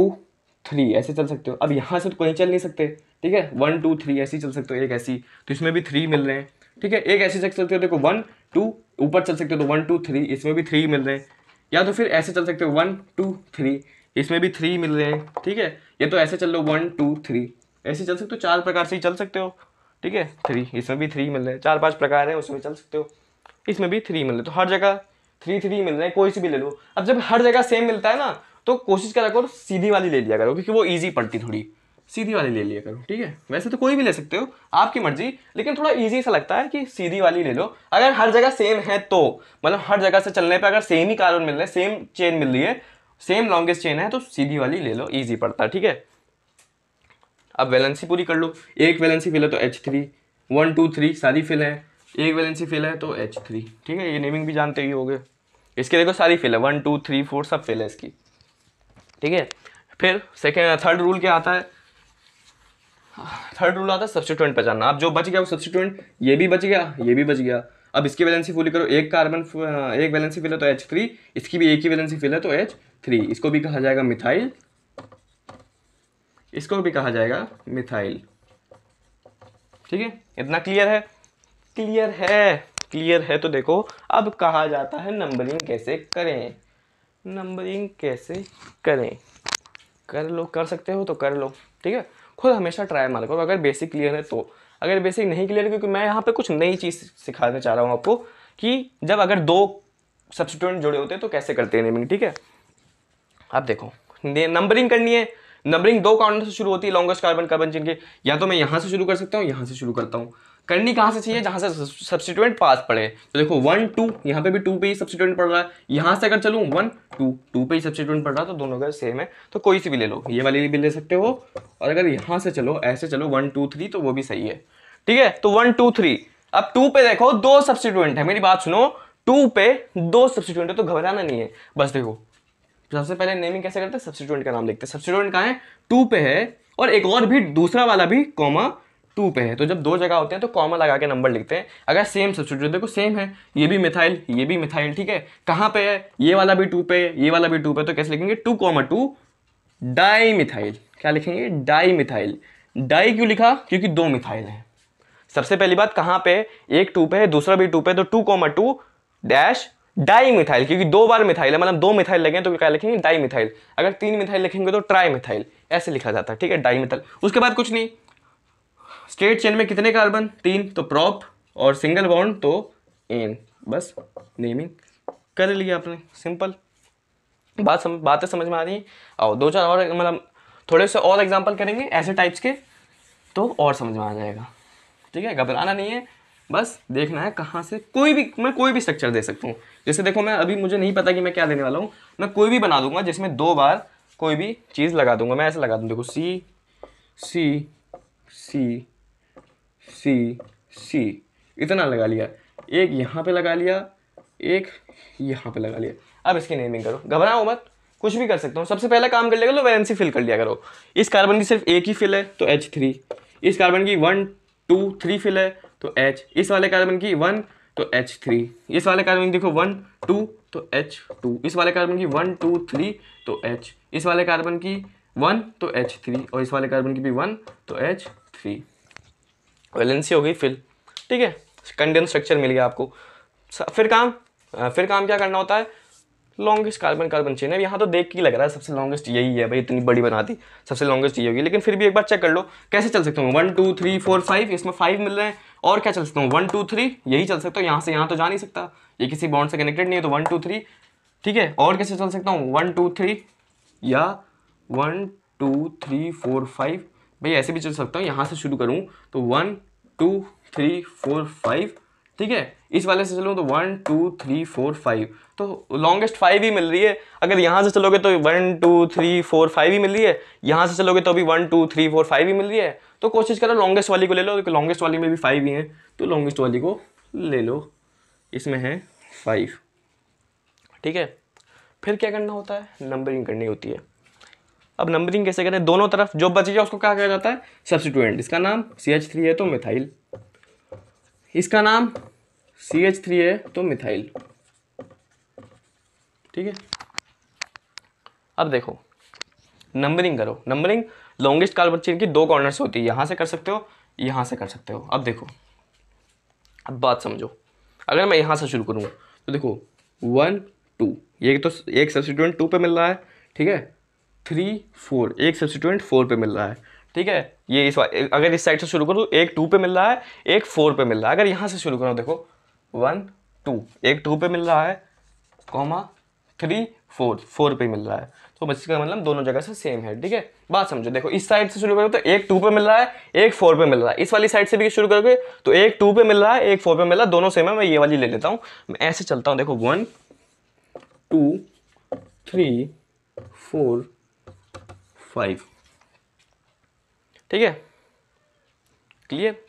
थ्री ऐसे चल सकते हो अब यहाँ से तो कहीं चल नहीं सकते ठीक है वन टू थ्री ऐसी चल सकते हो एक ऐसी तो इसमें भी थ्री मिल रहे हैं ठीक है एक ऐसे चल सकते हो देखो वन टू ऊपर चल सकते हो तो वन टू थ्री इसमें भी थ्री मिल रहे हैं या तो फिर ऐसे चल सकते हो वन टू थ्री इसमें भी थ्री मिल रहे हैं ठीक है ये तो ऐसे चल लो वन टू थ्री ऐसे चल सकते हो चार प्रकार से ही चल सकते हो ठीक है थ्री इसमें भी थ्री मिल रहे हैं चार पांच प्रकार हैं उसमें चल सकते हो इसमें भी थ्री मिल रहे तो हर जगह थ्री थ्री मिल रहे हैं कोई सी भी ले लो अब जब हर जगह सेम मिलता है ना तो कोशिश करा करो सीधी वाली ले लिया करो क्योंकि वो ईजी पड़ती थोड़ी सीधी वाली ले लिया करो ठीक है वैसे तो कोई भी ले सकते हो आपकी मर्जी लेकिन थोड़ा ईजी सा लगता है कि सीधी वाली ले लो अगर हर जगह सेम है तो मतलब हर जगह से चलने पर अगर सेम ही कार्बन मिल रहे हैं सेम चेन मिल रही है सेम लॉन्गेस्ट चेन है तो सीधी वाली ले लो ईजी पड़ता है ठीक है अब वैलेंसी पूरी कर लो एक वैलेंसी फिल है तो H three one two three सारी फिल है एक वैलेंसी फिल है तो एच थ्री ठीक है ये नेमिंग भी जानते ही हो गए इसके देखो सारी फिल है वन टू थ्री फोर सब फिल है इसकी ठीक है फिर सेकेंड थर्ड रूल क्या आता है थर्ड रूल आता है सब्सिट्यूएंट पहचानना अब जो बच गया वो सब्सिट्यूएंट ये भी बच गया ये भी बच गया अब इसकी वैलेंसी फुल करो एक कार्बन एक वैलेंसी फिल है तो एच थ्री इसकी भी एक ही वैलेंसी फिल है तो एच थ्री इसको भी कहा जाएगा मिथाइल इसको भी कहा जाएगा मिथाइल ठीक है इतना क्लियर है क्लियर है क्लियर है तो देखो अब कहा जाता है नंबरिंग कैसे करें नंबरिंग कैसे करें कर लो कर सकते हो तो कर लो ठीक है खुद हमेशा ट्राई मारा करो अगर बेसिक क्लियर है तो अगर बेसिक नहीं क्लियर है क्योंकि मैं यहाँ पे कुछ नई चीज़ सिखाना चाह रहा हूँ आपको कि जब अगर दो सब्सिट्यूंट जुड़े होते हैं तो कैसे करते हैं नेमिंग ठीक है आप देखो नंबरिंग करनी है नंबरिंग दो काउंटर से शुरू होती है लॉन्गेस्ट कार्बन कार्बन जिनके या तो मैं यहाँ से शुरू कर सकता हूँ यहाँ से शुरू करता हूँ करनी कहाँ से चाहिए जहाँ से सब्सिट्यूएंट पास पड़े तो देखो वन टू यहाँ पे भी टू पे ही सब्सिट्यूएंट पड़ रहा है यहाँ से अगर चलूँ वन टू टू पे ही सब्सिट्यूएंट पड़ रहा है तो दोनों का सेम है तो कोई सी भी ले लो ये वाली भी ले सकते हो और अगर यहाँ से चलो ऐसे चलो वन टू थ्री तो वो भी सही है ठीक है तो वन टू थ्री अब टू पे देखो दो सब्सिट्यूएंट है मेरी बात सुनो टू पे दो सब्सिट्यूएंट है तो घबराना नहीं है बस देखो सबसे पहले नेमिंग कैसे करते हैं सब्सिट्यूएंट का नाम देखते हैं सब्सिट्यूएंट कहाँ है टू पे है और एक और भी दूसरा वाला भी कॉमा टू पे है तो जब दो जगह होते हैं तो कॉमा लगा के नंबर लिखते हैं अगर सेम सब्सिट्यूट देखो सेम है ये भी मिथाइल ये भी मिथाइल ठीक है कहाँ पे है ये वाला भी टू पे ये वाला भी टू पे तो कैसे लिखेंगे two comma two di methyl क्या लिखेंगे डाई मिथाइल डाई क्यों लिखा क्योंकि दो मिथाइल हैं सबसे पहली बात कहाँ पे एक टू पे है दूसरा भी टू पे तो two comma two dash di methyl क्योंकि दो बार मिथाइल है मतलब दो मिथाइल लगे तो क्या लिखेंगे डाई मिथाइल अगर तीन मिथाइल लिखेंगे तो ट्राई मिथाइल ऐसे लिखा जाता है ठीक है डाई मिथाइल उसके बाद कुछ नहीं स्ट्रेट चेन में कितने कार्बन तीन तो प्रॉप और सिंगल बॉन्ड तो एन बस नेमिंग कर लिया आपने सिंपल बात सम, बातें समझ में आ रही हैं और दो चार और मतलब थोड़े से और एग्जांपल करेंगे ऐसे टाइप्स के तो और समझ में आ जाएगा ठीक है घबराना नहीं है बस देखना है कहाँ से कोई भी मैं कोई भी स्ट्रक्चर दे सकता हूँ जैसे देखो मैं अभी मुझे नहीं पता कि मैं क्या देने वाला हूँ मैं कोई भी बना दूंगा जिसमें दो बार कोई भी चीज़ लगा दूंगा मैं ऐसे लगा दूँ देखो सी सी सी सी सी इतना लगा लिया एक यहाँ पे लगा लिया एक यहाँ पे लगा लिया अब इसकी नेमिंग करो घबराओ मत कुछ भी कर सकता हूँ सबसे पहला काम कर लिया करो वैलेंसी फिल कर लिया करो इस कार्बन की सिर्फ एक ही फिल है तो एच थ्री इस कार्बन की वन टू थ्री फिल है तो एच इस वाले कार्बन की वन तो एच थ्री इस वाले कार्बन की देखो वन टू तो एच टू इस वाले कार्बन की वन टू थ्री तो एच इस वाले कार्बन की वन तो एच थ्री और इस वाले कार्बन की भी वन तो एच थ्री वैलेंसी हो गई फिल ठीक है कंडेंस स्ट्रक्चर मिल गया आपको फिर काम फिर काम क्या करना होता है लॉन्गेस्ट कार्बन कार्बन चेन है यहाँ तो देख के लग रहा है सबसे लॉन्गेस्ट यही है भाई इतनी बड़ी बना दी सबसे लॉन्गेस्ट ये होगी लेकिन फिर भी एक बार चेक कर लो कैसे चल सकता हूँ one two three four five इसमें फाइव मिल रहे हैं और क्या चल सकता हूँ वन टू थ्री यही चल सकता हूँ यहाँ से यहाँ तो जा नहीं सकता ये किसी बॉन्ड से कनेक्टेड नहीं है तो वन टू थ्री ठीक है और कैसे चल सकता हूँ वन टू थ्री या one two three four five भाई ऐसे भी चल सकता हूँ यहाँ से शुरू करूँ तो one two three four five ठीक है इस वाले से चलूँ तो one two three four five तो लॉन्गेस्ट फाइव ही मिल रही है अगर यहाँ से चलोगे तो one two three four five ही मिल रही है यहाँ से चलोगे तो अभी one two three four five ही मिल रही है तो कोशिश करो लॉन्गेस्ट वाली को ले लो क्योंकि लॉन्गेस्ट वाली में भी फाइव ही है तो लॉन्गेस्ट वाली को ले लो इसमें है फाइव ठीक है फिर क्या करना होता है नंबरिंग करनी होती है अब नंबरिंग कैसे करें दोनों तरफ जो बचेगा उसको क्या कहा जाता है सब्सिट्यूएंट इसका नाम सी एच थ्री है तो मिथाइल इसका नाम सी एच थ्री है तो मिथाइल ठीक है अब देखो नंबरिंग करो नंबरिंग लॉन्गेस्ट कार्बन चेन की दो से होती है यहां से कर सकते हो यहां से कर सकते हो अब देखो अब बात समझो अगर मैं यहां से शुरू करूं तो देखो वन टू ये तो एक सब्सिट्यूएंट टू पे मिल रहा है ठीक है थ्री फोर एक सब्सिट्यूएंट फोर पे मिल रहा है ठीक है ये इस अगर इस साइड से शुरू करूँ एक टू पे मिल रहा है एक फोर पे मिल रहा है अगर यहाँ से शुरू करूँ देखो वन टू एक टू पे मिल रहा है कॉमा थ्री फोर फोर पे मिल रहा है तो बस इसका मतलब दोनों जगह से सेम है ठीक है बात समझो देखो इस साइड से शुरू करोगे तो एक टू पे मिल रहा है एक फोर पे मिल रहा है इस वाली साइड से भी शुरू करोगे तो एक टू पे मिल रहा है एक फोर पे मिल रहा है दोनों सेम है मैं ये वाली ले लेता हूँ मैं ऐसे चलता हूँ देखो one two three four five ठीक है क्लियर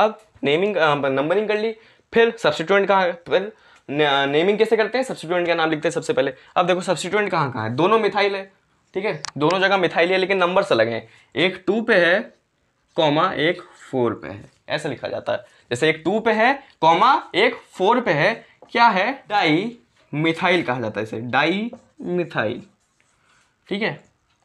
अब नेमिंग नंबरिंग कर ली फिर सब्सिट्यूएंट कहाँ फिर नेमिंग कैसे करते हैं सब्सिट्यूएंट का नाम लिखते हैं सबसे पहले अब देखो सब्सिट्यूएंट कहाँ कहाँ है दोनों मिथाइल है ठीक है दोनों जगह मिथाइल है लेकिन नंबर्स अलग हैं एक टू पे है कॉमा एक फोर पे है ऐसा लिखा जाता है जैसे एक टू पे है कॉमा एक फोर पे है क्या है डाई मिथाइल कहा जाता है इसे डाई मिथाइल ठीक है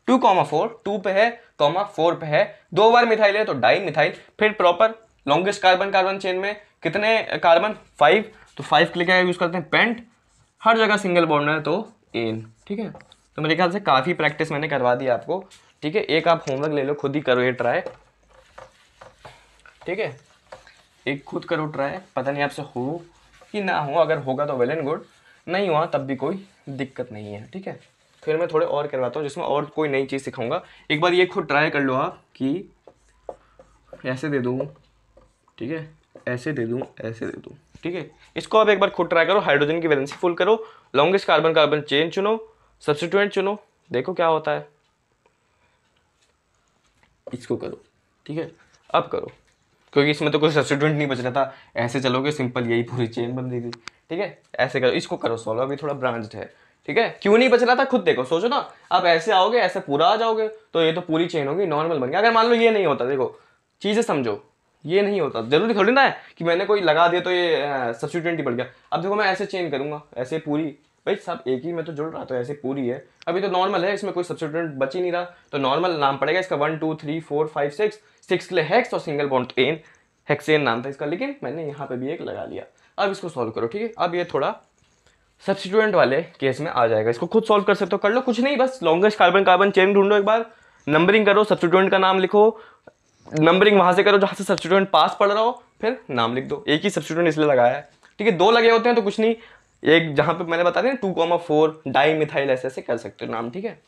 टू कॉमा फोर टू पे है कॉमा फोर पे है दो बार मिथाइल है तो डाई मिथाइल फिर proper longest carbon carbon chain में कितने कार्बन फाइव तो फाइव के लिए क्या यूज़ करते हैं पेंट हर जगह सिंगल बॉन्ड है तो एन ठीक है तो मेरे ख्याल से काफ़ी प्रैक्टिस मैंने करवा दी आपको ठीक है एक आप होमवर्क ले लो खुद ही करो ये ट्राई ठीक है एक खुद करो ट्राई पता नहीं आपसे हो कि ना हो अगर होगा तो वेल एंड गुड नहीं हुआ तब भी कोई दिक्कत नहीं है ठीक है फिर मैं थोड़े और करवाता हूँ जिसमें और कोई नई चीज़ सिखाऊंगा एक बार ये खुद ट्राई कर लो आप कि ऐसे दे दूँ ठीक है ऐसे दे दूँ ऐसे दे दूँ ठीक है इसको आप एक बार खुद ट्राई करो हाइड्रोजन की वैलेंसी फुल करो लॉन्गेस्ट कार्बन कार्बन चेन चुनो सब्सिट्यूएंट चुनो देखो क्या होता है इसको करो ठीक है अब करो क्योंकि इसमें तो कोई सब्सिट्यूएंट नहीं बच रहा था ऐसे चलोगे सिंपल यही पूरी चेन बन रही थी ठीक है ऐसे करो इसको करो सॉल्व अभी थोड़ा ब्रांच है ठीक है क्यों नहीं बच रहा था खुद देखो सोचो ना आप ऐसे आओगे ऐसे पूरा आ जाओगे तो ये तो पूरी चेन होगी नॉर्मल बन गया अगर मान लो ये नहीं होता देखो चीज़ें समझो ये नहीं होता जरूरी थोड़ी ना है कि मैंने कोई लगा दिया तो ये सब्सिट्यूंट ही बढ़ गया अब देखो मैं ऐसे चेंज करूंगा ऐसे पूरी भाई सब एक ही में तो जुड़ रहा तो ऐसे पूरी है अभी तो नॉर्मल है इसमें कोई सब्सिट्यूंट बच ही नहीं रहा तो नॉर्मल नाम पड़ेगा इसका one two three four five six six के लिए हैक्स और सिंगल बॉन्ड एन हेक्सेन नाम था इसका लेकिन मैंने यहाँ पे भी एक लगा लिया अब इसको सॉल्व करो ठीक है अब ये थोड़ा सब्सिट्यूएंट वाले केस में आ जाएगा इसको खुद सॉल्व कर सकते हो कर लो कुछ नहीं बस लॉन्गेस्ट कार्बन कार्बन चेन ढूंढो एक बार नंबरिंग करो सब्सिट्यूएंट का नाम लिखो नंबरिंग वहां से करो जहां से सब्सिट्यूएंट पास पड़ रहा हो फिर नाम लिख दो एक ही सब्सिट्यूएंट इसलिए लगाया है ठीक है दो लगे होते हैं तो कुछ नहीं एक जहां पे मैंने बता दिया two comma four di methyl ऐसे ऐसे कर सकते हो नाम ठीक है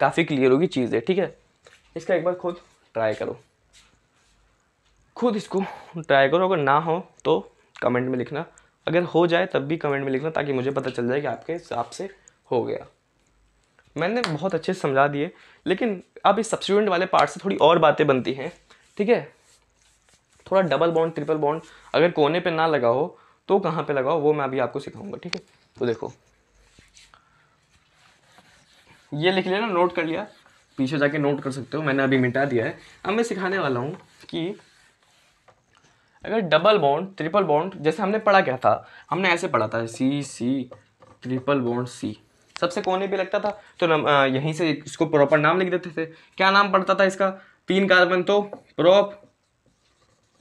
काफ़ी क्लियर होगी चीज़ें ठीक है इसका एक बार खुद ट्राई करो खुद इसको ट्राई करो अगर ना हो तो कमेंट में लिखना अगर हो जाए तब भी कमेंट में लिखना ताकि मुझे पता चल जाए कि आपके हिसाब से हो गया मैंने बहुत अच्छे से समझा दिए लेकिन अब इस सब्सिडेंट वाले पार्ट से थोड़ी और बातें बनती हैं ठीक है थोड़ा डबल बॉन्ड ट्रिपल बॉन्ड अगर कोने पे ना लगाओ तो कहाँ पे लगाओ वो मैं अभी आपको सिखाऊंगा ठीक है तो देखो ये लिख लिया ना नोट कर लिया पीछे जाके नोट कर सकते हो मैंने अभी मिटा दिया है अब मैं सिखाने वाला हूँ कि अगर डबल बॉन्ड ट्रिपल बॉन्ड जैसे हमने पढ़ा क्या था हमने ऐसे पढ़ा था सी सी ट्रिपल बॉन्ड सी सबसे कोने पे लगता था तो नम, आ, यहीं से इसको प्रॉपर नाम लिख देते थे क्या नाम पड़ता था इसका तीन कार्बन तो प्रोप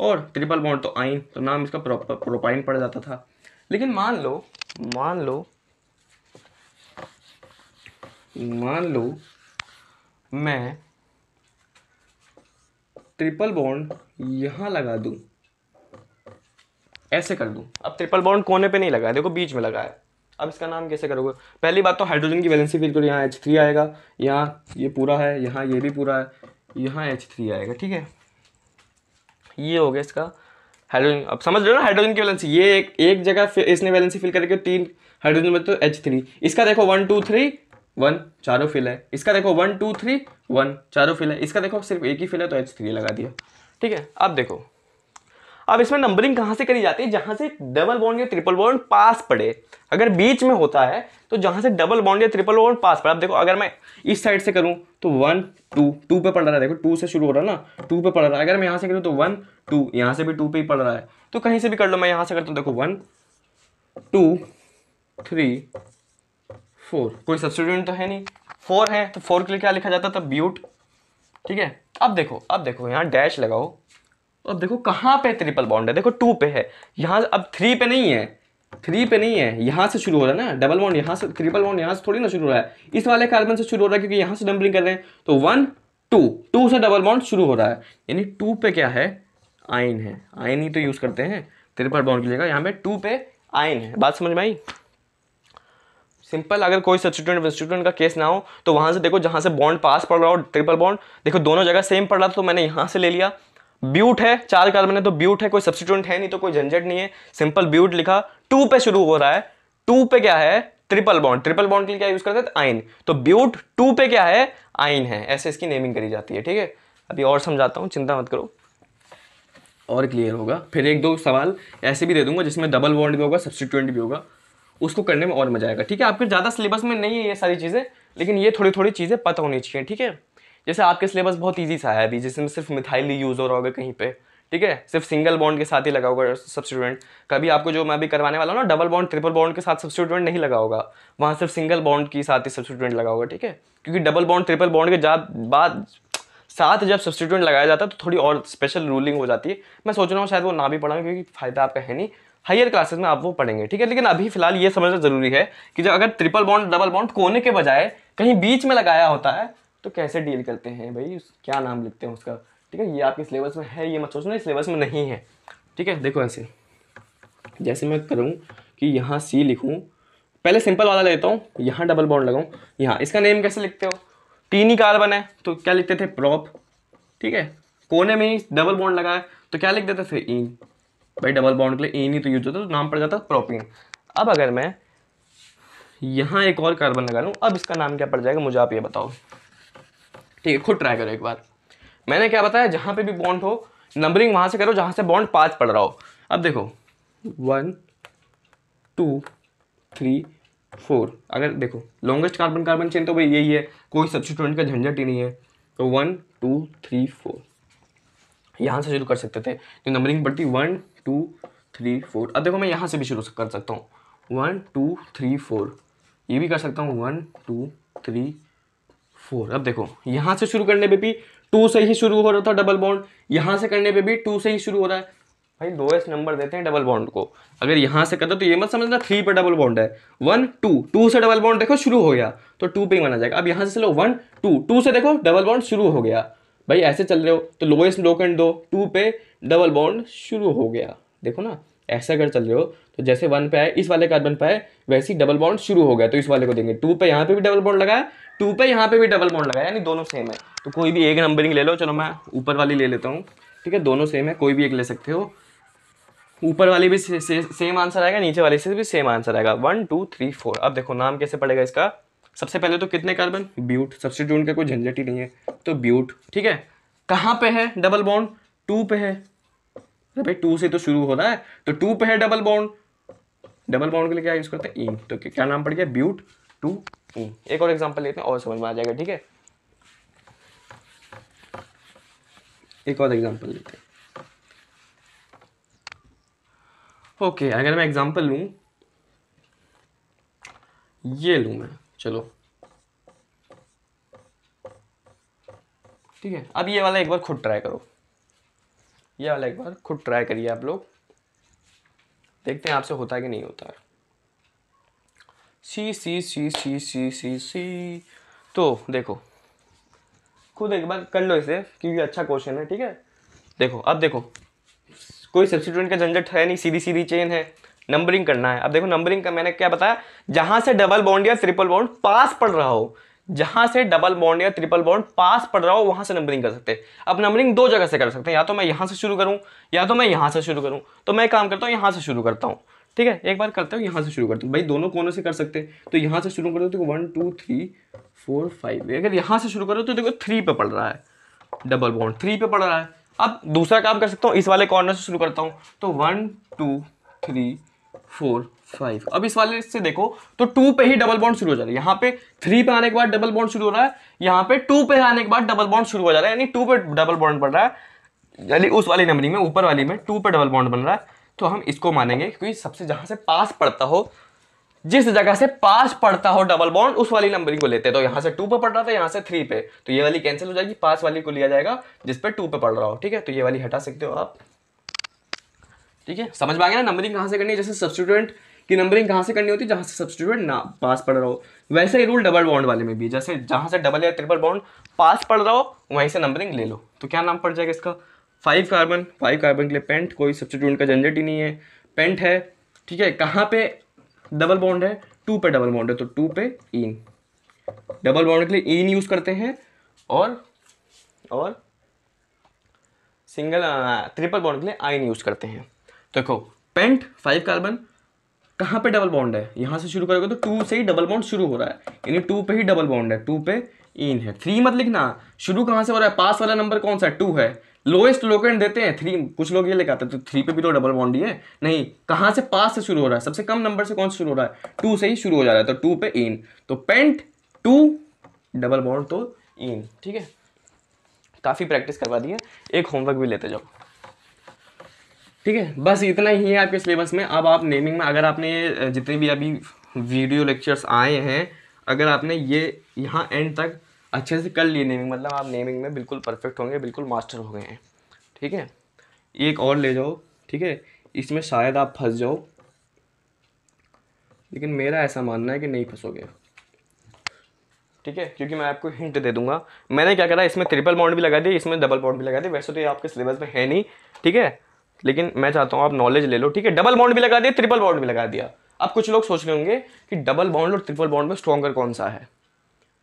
और ट्रिपल बॉन्ड तो आइन तो नाम इसका प्रॉपर प्रोपाइन पड़ जाता था लेकिन मान लो मान लो मान लो मैं ट्रिपल बॉन्ड यहाँ लगा दूँ ऐसे कर दूँ अब ट्रिपल बॉन्ड कोने पे नहीं लगा है देखो बीच में लगा है अब इसका नाम कैसे करोगे पहली बात तो हाइड्रोजन की वैलेंसी फिल करो यहाँ एच थ्री आएगा यहाँ ये पूरा है यहाँ ये भी पूरा है यहाँ एच थ्री आएगा ठीक है ये हो गया इसका हाइड्रोजन अब समझ रहे हो ना हाइड्रोजन की वैलेंसी ये एक एक जगह इसने वैलेंसी फिल करके तीन हाइड्रोजन में तो एच थ्री इसका देखो वन टू थ्री वन चारों फिल है इसका देखो वन टू थ्री वन चारों फिल है इसका देखो सिर्फ एक ही फिल है तो एच थ्री लगा दिया ठीक है अब देखो अब इसमें नंबरिंग कहां से करी जाती है जहां से डबल बॉन्ड या ट्रिपल बॉन्ड पास पड़े अगर बीच में होता है तो जहां से डबल बॉन्ड या ट्रिपल बॉन्ड पास पड़े अब देखो अगर मैं इस साइड से करूं तो वन टू टू पे पड़ रहा है देखो टू से शुरू हो रहा है ना टू पे पड़ रहा है अगर मैं यहां से करूँ तो वन टू यहां से भी टू पे ही पड़ रहा है तो कहीं से भी कर लो मैं यहां से करता हूँ देखो वन टू थ्री फोर कोई सब्सटीट्यूट तो है नहीं फोर है तो फोर के लिए क्या लिखा जाता था ब्यूट ठीक है अब देखो अब देखो यहां डैश लगाओ तो अब देखो कहाँ पे ट्रिपल बॉन्ड है देखो टू पे है यहाँ अब थ्री पे नहीं है थ्री पे नहीं है यहाँ से शुरू हो रहा है ना डबल बॉन्ड यहाँ से ट्रिपल बॉन्ड यहाँ से थोड़ी ना शुरू हो रहा है इस वाले कार्बन से शुरू हो रहा है क्योंकि यहाँ से डम्पलिंग कर रहे हैं तो वन टू टू से डबल बॉन्ड शुरू हो रहा है यानी टू पे क्या है आयन है आयन ही तो यूज़ करते हैं ट्रिपल बॉन्ड की जगह यहाँ पे टू पे आयन है बात समझ में आई सिंपल अगर कोई सब्सिट्यूट विस्टिट्यूट का केस ना हो तो वहाँ से देखो जहाँ से बॉन्ड पास पड़ रहा हो ट्रिपल बॉन्ड देखो दोनों जगह सेम पड़ रहा तो मैंने यहाँ से ले लिया ब्यूट है चार कार्बन है तो ब्यूट है कोई सब्सिट्यूंट है नहीं तो कोई झंझट नहीं है सिंपल ब्यूट लिखा टू पे शुरू हो रहा है टू पे क्या है ट्रिपल बॉन्ड ट्रिपल बॉन्ड के लिए क्या यूज करते हैं आइन तो ब्यूट टू पे क्या है आइन है ऐसे इसकी नेमिंग करी जाती है ठीक है अभी और समझाता हूँ चिंता मत करो और क्लियर होगा फिर एक दो सवाल ऐसे भी दे दूंगा जिसमें डबल बॉन्ड भी होगा सब्सिट्यूंट भी होगा उसको करने में और मजा आएगा ठीक है आपके ज़्यादा सिलेबस में नहीं है ये सारी चीज़ें लेकिन ये थोड़ी थोड़ी चीज़ें पता होनी चाहिए ठीक है जैसे आपके सिलेबस बहुत ईजी सा है अभी जिसमें सिर्फ मिथाइल यूज़ हो रहा होगा कहीं पर ठीक है सिर्फ सिंगल बॉन्ड के साथ ही लगा होगा सब्सिट्यूटेंट कभी आपको जो मैं अभी करवाने वाला हूँ ना डबल बॉन्ड ट्रिपल बॉन्ड के साथ सब्सिट्यूटेंट नहीं लगा होगा वहाँ सिर्फ सिंगल बॉन्ड के साथ ही सब्सिट्यूटेंट लगा होगा ठीक है क्योंकि डबल बॉन्ड ट्रिपल बॉन्ड के बाद साथ जब सब्सिट्यूटेंट लगाया जाता है तो थोड़ी और स्पेशल रूलिंग हो जाती है मैं सोच रहा हूँ शायद वो ना भी पढ़ाऊँ क्योंकि फ़ायदा आपका है नहीं हायर क्लासेस में आप वो पढ़ेंगे ठीक है लेकिन अभी फिलहाल ये समझना जरूरी है कि जब अगर ट्रिपल बॉन्ड डबल बॉन्ड कोने के बजाय कहीं बीच में लगाया होता है तो कैसे डील करते हैं भाई क्या नाम लिखते हैं उसका ठीक है ये आपके सिलेबस में है ये मत सोचना सिलेबस में नहीं है ठीक है देखो ऐसे जैसे मैं करूँ कि यहाँ सी लिखूँ पहले सिंपल वाला लेता हूँ यहाँ डबल बॉन्ड लगाऊँ यहाँ इसका नेम कैसे लिखते हो टीन ही कार्बन है तो क्या लिखते थे प्रॉप ठीक है कोने में ही डबल बॉन्ड लगा है तो क्या लिख देते थे ईन e। भाई डबल बॉन्ड के लिए इन e ही तो यूज होता है तो नाम पड़ जाता प्रोपीन अब अगर मैं यहाँ एक और कार्बन लगा लूँ अब इसका नाम क्या पड़ जाएगा मुझे आप ये बताओ ठीक है खुद ट्राई करो एक बार मैंने क्या बताया जहाँ पे भी बॉन्ड हो नंबरिंग वहाँ से करो जहाँ से बॉन्ड पाँच पड़ रहा हो अब देखो वन टू थ्री फोर अगर देखो लॉन्गेस्ट कार्बन कार्बन चेन तो भाई यही है कोई सब्सिट्यूएंट का झंझट ही नहीं है तो वन टू थ्री फोर यहाँ से शुरू कर सकते थे जो नंबरिंग पड़ती वन टू थ्री फोर अब देखो मैं यहाँ से भी शुरू कर सकता हूँ वन टू थ्री फोर ये भी कर सकता हूँ वन टू थ्री फोर अब देखो यहाँ से शुरू करने पे भी टू से ही शुरू हो रहा था डबल बॉन्ड यहाँ से करने पे भी टू से ही शुरू हो रहा है भाई दो एस नंबर देते हैं डबल बॉन्ड को अगर यहाँ से करते तो ये मत समझना थ्री पर डबल बॉन्ड है वन टू टू से डबल बॉन्ड देखो शुरू हो गया तो टू पे ही माना जाएगा अब यहाँ से चलो वन टू टू से देखो डबल बॉन्ड शुरू हो गया भाई ऐसे चल रहे हो तो लोएस्ट लोकेंड दो टू पे डबल बॉन्ड शुरू हो गया देखो ना ऐसे अगर चल रहे हो तो जैसे वन पे आए इस वाले कार्बन पे आए वैसे ही डबल बॉन्ड शुरू हो गया तो इस वाले को देंगे टू पे यहाँ पे भी डबल बॉन्ड लगाया टू पे यहाँ पे भी डबल बॉन्ड लगाया यानी दोनों सेम है तो कोई भी एक नंबरिंग ले लो चलो मैं ऊपर वाली ले लेता हूँ ठीक है दोनों सेम है कोई भी एक ले सकते हो ऊपर वाली भी से, से, सेम आंसर आएगा नीचे वाली से भी सेम आंसर आएगा वन टू थ्री फोर अब देखो नाम कैसे पड़ेगा इसका सबसे पहले तो कितने कार्बन ब्यूट सब्सटीट्यूट का कोई झंझट ही नहीं है तो ब्यूट ठीक है कहाँ पे है डबल बॉन्ड टू पे है भाई टू से तो शुरू हो रहा है तो टू पे है डबल बॉन्ड डबल बॉन्ड के लिए क्या यूज़ करते हैं इन e। तो क्या नाम पड़ गया ब्यूट टू इन एक और एग्जाम्पल लेते हैं और समझ में आ जाएगा ठीक है एक और एग्जाम्पल लेते हैं ओके okay, अगर मैं एग्जाम्पल लू ये लू मैं चलो ठीक है अब ये वाला एक बार खुद ट्राई करो ये वाला एक बार खुद ट्राई करिए आप लोग देखते हैं आपसे होता है कि नहीं होता है सी सी सी सी सी सी सी तो देखो खुद एक बार कर लो इसे क्योंकि अच्छा क्वेश्चन है ठीक है देखो अब देखो कोई सब्सिट्यूट का झंझट है नहीं सीधी सीधी चेन है नंबरिंग करना है अब देखो नंबरिंग का मैंने क्या बताया जहां से डबल बॉन्ड या ट्रिपल बॉन्ड पास पड़ रहा हो जहां से डबल बॉन्ड या ट्रिपल बॉन्ड पास पड़ रहा हो वहां से नंबरिंग कर सकते हैं अब नंबरिंग दो जगह से कर सकते हैं या तो मैं यहां से शुरू करूं या तो मैं यहां से शुरू करूं तो मैं काम करता हूं यहां से शुरू करता हूं ठीक है एक बार करते हो यहां से शुरू करते हो भाई दोनों कोनों से कर सकते हैं तो यहां से शुरू करो देखो one two three four five अगर यहां से शुरू करो तो देखो थ्री पे पड़ रहा है डबल बॉन्ड थ्री पे पड़ रहा है अब दूसरा काम कर सकता हूँ इस वाले कॉर्नर से शुरू करता हूँ तो one two three four five अब इस वाले से देखो तो टू पे ही डबल बॉन्ड शुरू हो जा रहा है यहाँ पे थ्री पे आने के बाद डबल बॉन्ड शुरू हो रहा है यहाँ पे टू पे आने के बाद डबल बॉन्ड शुरू हो जा रहा है यानी टू पे डबल बॉन्ड बन रहा है यानी उस वाली नंबरिंग में ऊपर वाली में टू पे डबल बॉन्ड बन रहा है तो हम इसको मानेंगे क्योंकि सबसे जहां से पास पड़ता हो जिस जगह से पास पड़ता हो डबल बॉन्ड उस वाली नंबरिंग को लेते हैं तो यहां से टू पे पड़ रहा था यहां से थ्री पे तो ये वाली कैंसिल हो जाएगी पास वाली को लिया जाएगा जिस पे टू पे पड़ रहा हो ठीक है तो ये वाली हटा सकते हो आप ठीक है समझ में आ गया ना नंबरिंग कहां से करनी है जैसे सब्सटीट्यूएंट कि नंबरिंग कहाँ से करनी होती है जहाँ से सब्सिट्यूट ना पास पड़ रहा हो वैसे ही रूल डबल बॉन्ड वाले में भी जैसे जहाँ से डबल या ट्रिपल बॉन्ड पास पड़ रहा हो वहीं से नंबरिंग ले लो तो क्या नाम पड़ जाएगा इसका फाइव कार्बन फाइव कार्बन के लिए पेंट कोई सब्सिट्यूट का जनरेट ही नहीं है पेंट है ठीक है कहाँ पे डबल बॉन्ड है टू पे डबल बॉन्ड है तो टू पे इन डबल बॉन्ड के लिए इन यूज़ करते हैं और और सिंगल ट्रिपल बॉन्ड के लिए आइन यूज़ करते हैं देखो पेंट फाइव कार्बन कहाँ पे डबल बॉन्ड है यहाँ से शुरू करोगे तो टू से ही डबल बॉन्ड शुरू हो रहा है यानी टू पे ही डबल बॉन्ड है टू पे इन है थ्री मत लिखना शुरू कहाँ से हो रहा है पास वाला नंबर कौन सा है टू है लोएस्ट लोकेंट देते हैं थ्री कुछ लोग ये लेकर आते हैं तो थ्री पे भी तो डबल बॉन्ड ही है नहीं कहाँ से पास से शुरू हो रहा है सबसे कम नंबर से कौन से शुरू हो रहा है टू से ही शुरू हो जा रहा है तो टू पे इन तो पेंट टू डबल बॉन्ड तो इन ठीक है काफ़ी प्रैक्टिस करवा दी है एक होमवर्क भी लेते जाओ ठीक है बस इतना ही है आपके सिलेबस में अब आप नेमिंग में अगर आपने जितने भी अभी वीडियो लेक्चर्स आए हैं अगर आपने ये यहाँ एंड तक अच्छे से कर लिए नेमिंग मतलब आप नेमिंग में बिल्कुल परफेक्ट होंगे बिल्कुल मास्टर हो गए हैं ठीक है एक और ले जाओ ठीक है इसमें शायद आप फंस जाओ लेकिन मेरा ऐसा मानना है कि नहीं फंसोगे ठीक है क्योंकि मैं आपको हिंट दे दूंगा मैंने क्या करा इसमें ट्रिपल बॉन्ड भी लगा दी इसमें डबल बॉन्ड भी लगा दी वैसे तो ये आपके सिलेबस में है नहीं ठीक है लेकिन मैं चाहता हूं आप नॉलेज ले लो ठीक है डबल बाउंड भी लगा दिया ट्रिपल बाउंड भी लगा दिया अब कुछ लोग सोच रहे होंगे कि डबल बाउंड और ट्रिपल बाउंड में स्ट्रॉगर कौन सा है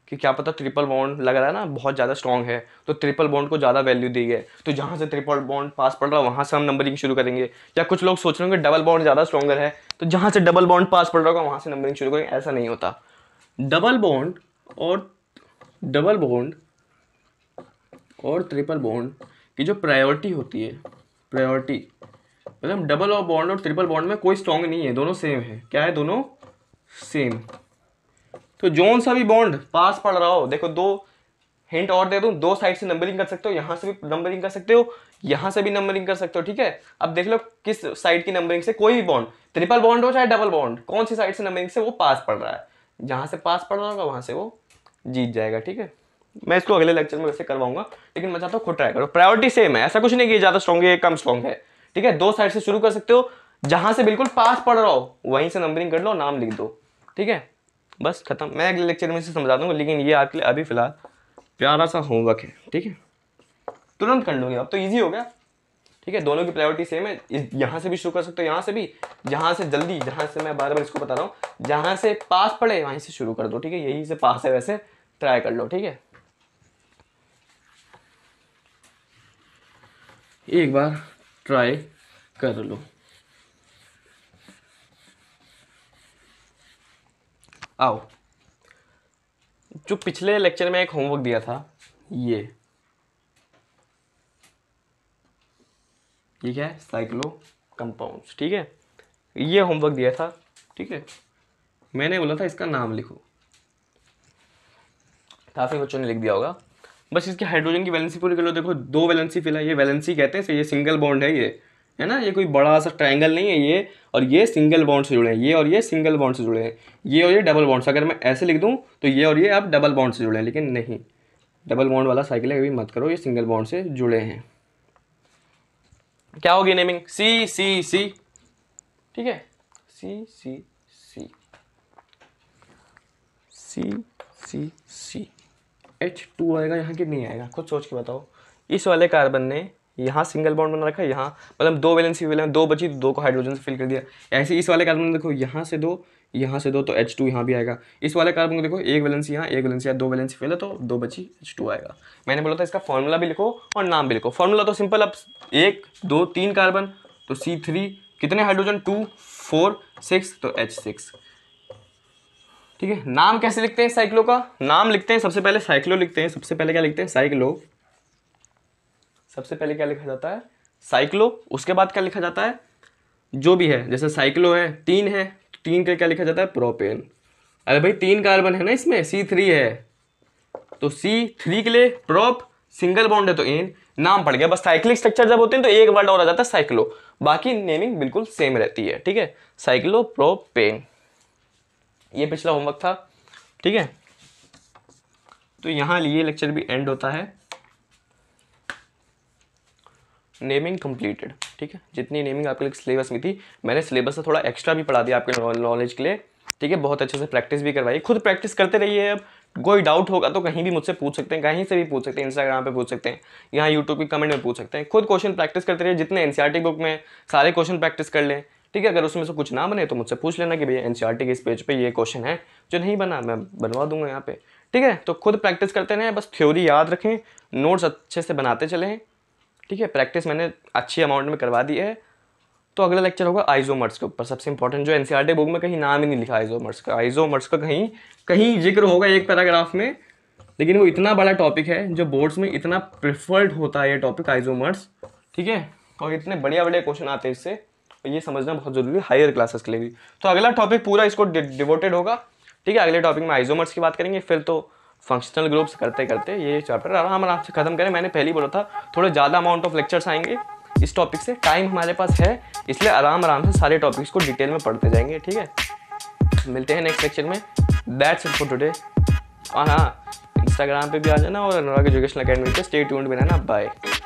कि क्या पता ट्रिपल बॉन्ड लग रहा है ना बहुत ज़्यादा स्ट्रॉन्ग है तो ट्रिपल बॉन्ड को ज़्यादा वैल्यू दी है तो जहाँ से ट्रिपल बॉन्ड पास पड़ रहा है वहाँ से हम नंबरिंग शुरू करेंगे या कुछ लोग सोच रहे होंगे डबल बॉन्ड ज़्यादा स्ट्रॉगर है तो जहाँ से डबल बॉन्ड पास पड़ रहा होगा वहाँ से नंबरिंग शुरू करेंगे ऐसा नहीं होता डबल बॉन्ड और डबल बॉन्ड और ट्रिपल बॉन्ड की जो प्रायोरिटी होती है प्रायोरिटी मतलब डबल और बॉन्ड और ट्रिपल बॉन्ड में कोई स्ट्रॉन्ग नहीं है दोनों सेम है क्या है दोनों सेम तो जोन सा भी बॉन्ड पास पड़ रहा हो देखो दो हिंट और दे दूँ दो साइड से नंबरिंग कर सकते हो यहाँ से भी नंबरिंग कर सकते हो यहाँ से भी नंबरिंग कर सकते हो ठीक है अब देख लो किस साइड की नंबरिंग से कोई भी बॉन्ड ट्रिपल बॉन्ड हो चाहे डबल बॉन्ड कौन सी साइड से नंबरिंग से वो पास पड़ रहा है जहाँ से पास पड़ रहा होगा वहाँ से वो जीत जाएगा ठीक है मैं इसको अगले लेक्चर में वैसे करवाऊंगा लेकिन मैं चाहता हूँ खुद ट्राई करो प्रायोरिटी सेम है ऐसा कुछ नहीं कि ज़्यादा स्ट्रॉन्ग है कम स्ट्रॉन्ग है ठीक है दो साइड से शुरू कर सकते हो जहां से बिल्कुल पास पढ़ रहा हो वहीं से नंबरिंग कर लो नाम लिख दो ठीक है बस खत्म मैं अगले लेक्चर में इसे समझा दूंगा लेकिन ये आपके लिए अभी फिलहाल प्यारा सा होमवर्क है ठीक है तुरंत कर लूंगी अब तो ईजी हो गया ठीक है दोनों की प्रायोरिटी सेम है यहाँ से भी शुरू कर सकते हो यहाँ से भी जहाँ से जल्दी जहाँ से मैं बार बार इसको बता रहा हूँ जहाँ से पास पड़े वहीं से शुरू कर दो ठीक है यही से पास है वैसे ट्राई कर लो ठीक है एक बार ट्राई कर लो आओ जो पिछले लेक्चर में एक होमवर्क दिया था ये ये क्या है साइक्लो कंपाउंड्स ठीक है ये होमवर्क दिया था ठीक है मैंने बोला था इसका नाम लिखो काफ़ी बच्चों ने लिख दिया होगा बस इसके हाइड्रोजन की वैलेंसी पूरी कर लो देखो दो वैलेंसी फिलहाल ये वैलेंसी कहते हैं ये सिंगल बॉन्ड है ये है ना ये कोई बड़ा सा ट्रायंगल नहीं है ये और ये सिंगल बॉन्ड से जुड़े हैं ये और ये सिंगल बॉन्ड से जुड़े हैं ये और ये डबल बॉन्ड से अगर मैं ऐसे लिख दूँ तो ये और ये आप डबल बॉन्ड से जुड़े हैं लेकिन नहीं डबल बॉन्ड वाला साइकिल है अभी मत करो ये सिंगल बॉन्ड से जुड़े हैं क्या होगी नेमिंग सी सी सी ठीक है सी सी सी सी सी सी एच टू आएगा यहाँ कि नहीं आएगा खुद सोच के बताओ इस वाले कार्बन ने यहाँ सिंगल बॉन्ड बना रखा है यहाँ मतलब दो वैलेंसी वाले दो बची तो दो को हाइड्रोजन से फिल कर दिया ऐसे इस वाले कार्बन में देखो यहाँ से दो यहाँ से दो तो एच टू यहाँ भी आएगा इस वाले कार्बन को देखो एक वैलेंसी यहाँ एक वैलेंसी यहाँ दो वैलेंसी फेल है तो दो बची एच टू आएगा मैंने बोला था इसका फॉर्मूला भी लिखो और नाम भी लिखो फॉर्मूला तो सिंपल अब एक दो तीन कार्बन तो सी थ्री कितने हाइड्रोजन टू फोर सिक्स तो एच सिक्स ठीक है नाम कैसे लिखते हैं साइक्लो का नाम लिखते हैं सबसे पहले साइक्लो लिखते हैं सबसे पहले क्या लिखते हैं साइक्लो सबसे पहले क्या लिखा जाता है साइक्लो उसके बाद क्या लिखा जाता है जो भी है जैसे साइक्लो है तीन है तीन का क्या लिखा जाता है प्रोपेन अरे भाई तीन कार्बन है ना इसमें सी थ्री है तो सी थ्री के लिए प्रोप सिंगल बॉन्ड है तो एन नाम पड़ गया बस साइक्लिक स्ट्रक्चर जब होते हैं तो एक वर्ड और आ जाता है साइक्लो बाकी नेमिंग बिल्कुल सेम रहती है ठीक है साइक्लो प्रोपेन ये पिछला होमवर्क था ठीक है तो यहाँ ये लेक्चर भी एंड होता है नेमिंग कंप्लीटेड ठीक है जितनी नेमिंग आपके लिए सिलेबस में थी मैंने सिलेबस से थोड़ा एक्स्ट्रा भी पढ़ा दिया आपके नॉलेज के लिए ठीक है बहुत अच्छे से प्रैक्टिस भी करवाई खुद प्रैक्टिस करते रहिए अब कोई डाउट होगा तो कहीं भी मुझसे पूछ सकते हैं कहीं से भी पूछ सकते हैं इंस्टाग्राम पे पूछ सकते हैं यहाँ यूट्यूब के कमेंट में पूछ सकते हैं खुद क्वेश्चन प्रैक्टिस करते रहिए जितने एनसीआरटी बुक e में सारे क्वेश्चन प्रैक्टिस कर लें ठीक है अगर उसमें से कुछ ना बने तो मुझसे पूछ लेना कि भैया एन e के इस पेज पर ये क्वेश्चन है जो नहीं बना मैं बनवा दूंगा यहाँ पर ठीक है तो खुद प्रैक्टिस करते रहें बस थ्योरी याद रखें नोट्स अच्छे से बनाते चलें ठीक है प्रैक्टिस मैंने अच्छी अमाउंट में करवा दी है तो अगला लेक्चर होगा आइजोमर्स के ऊपर सबसे इंपॉर्टेंट जो एनसीईआरटी बुक e में कहीं नाम ही नहीं लिखा आइजोमर्स का आइजोमर्स का कहीं कहीं जिक्र होगा एक पैराग्राफ में लेकिन वो इतना बड़ा टॉपिक है जो बोर्ड्स में इतना प्रिफर्ड होता है ये टॉपिक आइजोमर्स ठीक है और इतने बढ़िया बढ़िया क्वेश्चन आते हैं इससे ये समझना बहुत ज़रूरी है हायर क्लासेस के लिए भी तो अगला टॉपिक पूरा इसको डिवोटेड होगा ठीक है अगले टॉपिक में आइजोमर्स की बात करेंगे फिर तो फंक्शनल ग्रुप्स करते करते ये चैप्टर आराम आराम से खत्म करें मैंने पहले ही बोला था थोड़े ज़्यादा अमाउंट ऑफ लेक्चर्स आएंगे इस टॉपिक से टाइम हमारे पास है इसलिए आराम आराम से सारे टॉपिक्स को डिटेल में पढ़ते जाएंगे ठीक है मिलते हैं नेक्स्ट लेक्चर में दैट्स इट फॉर टुडे और हाँ इंस्टाग्राम पे भी आ जाना और अनुराग एजुकेशन अकेडमी पे स्टे ट्यून्ड में रहना बाय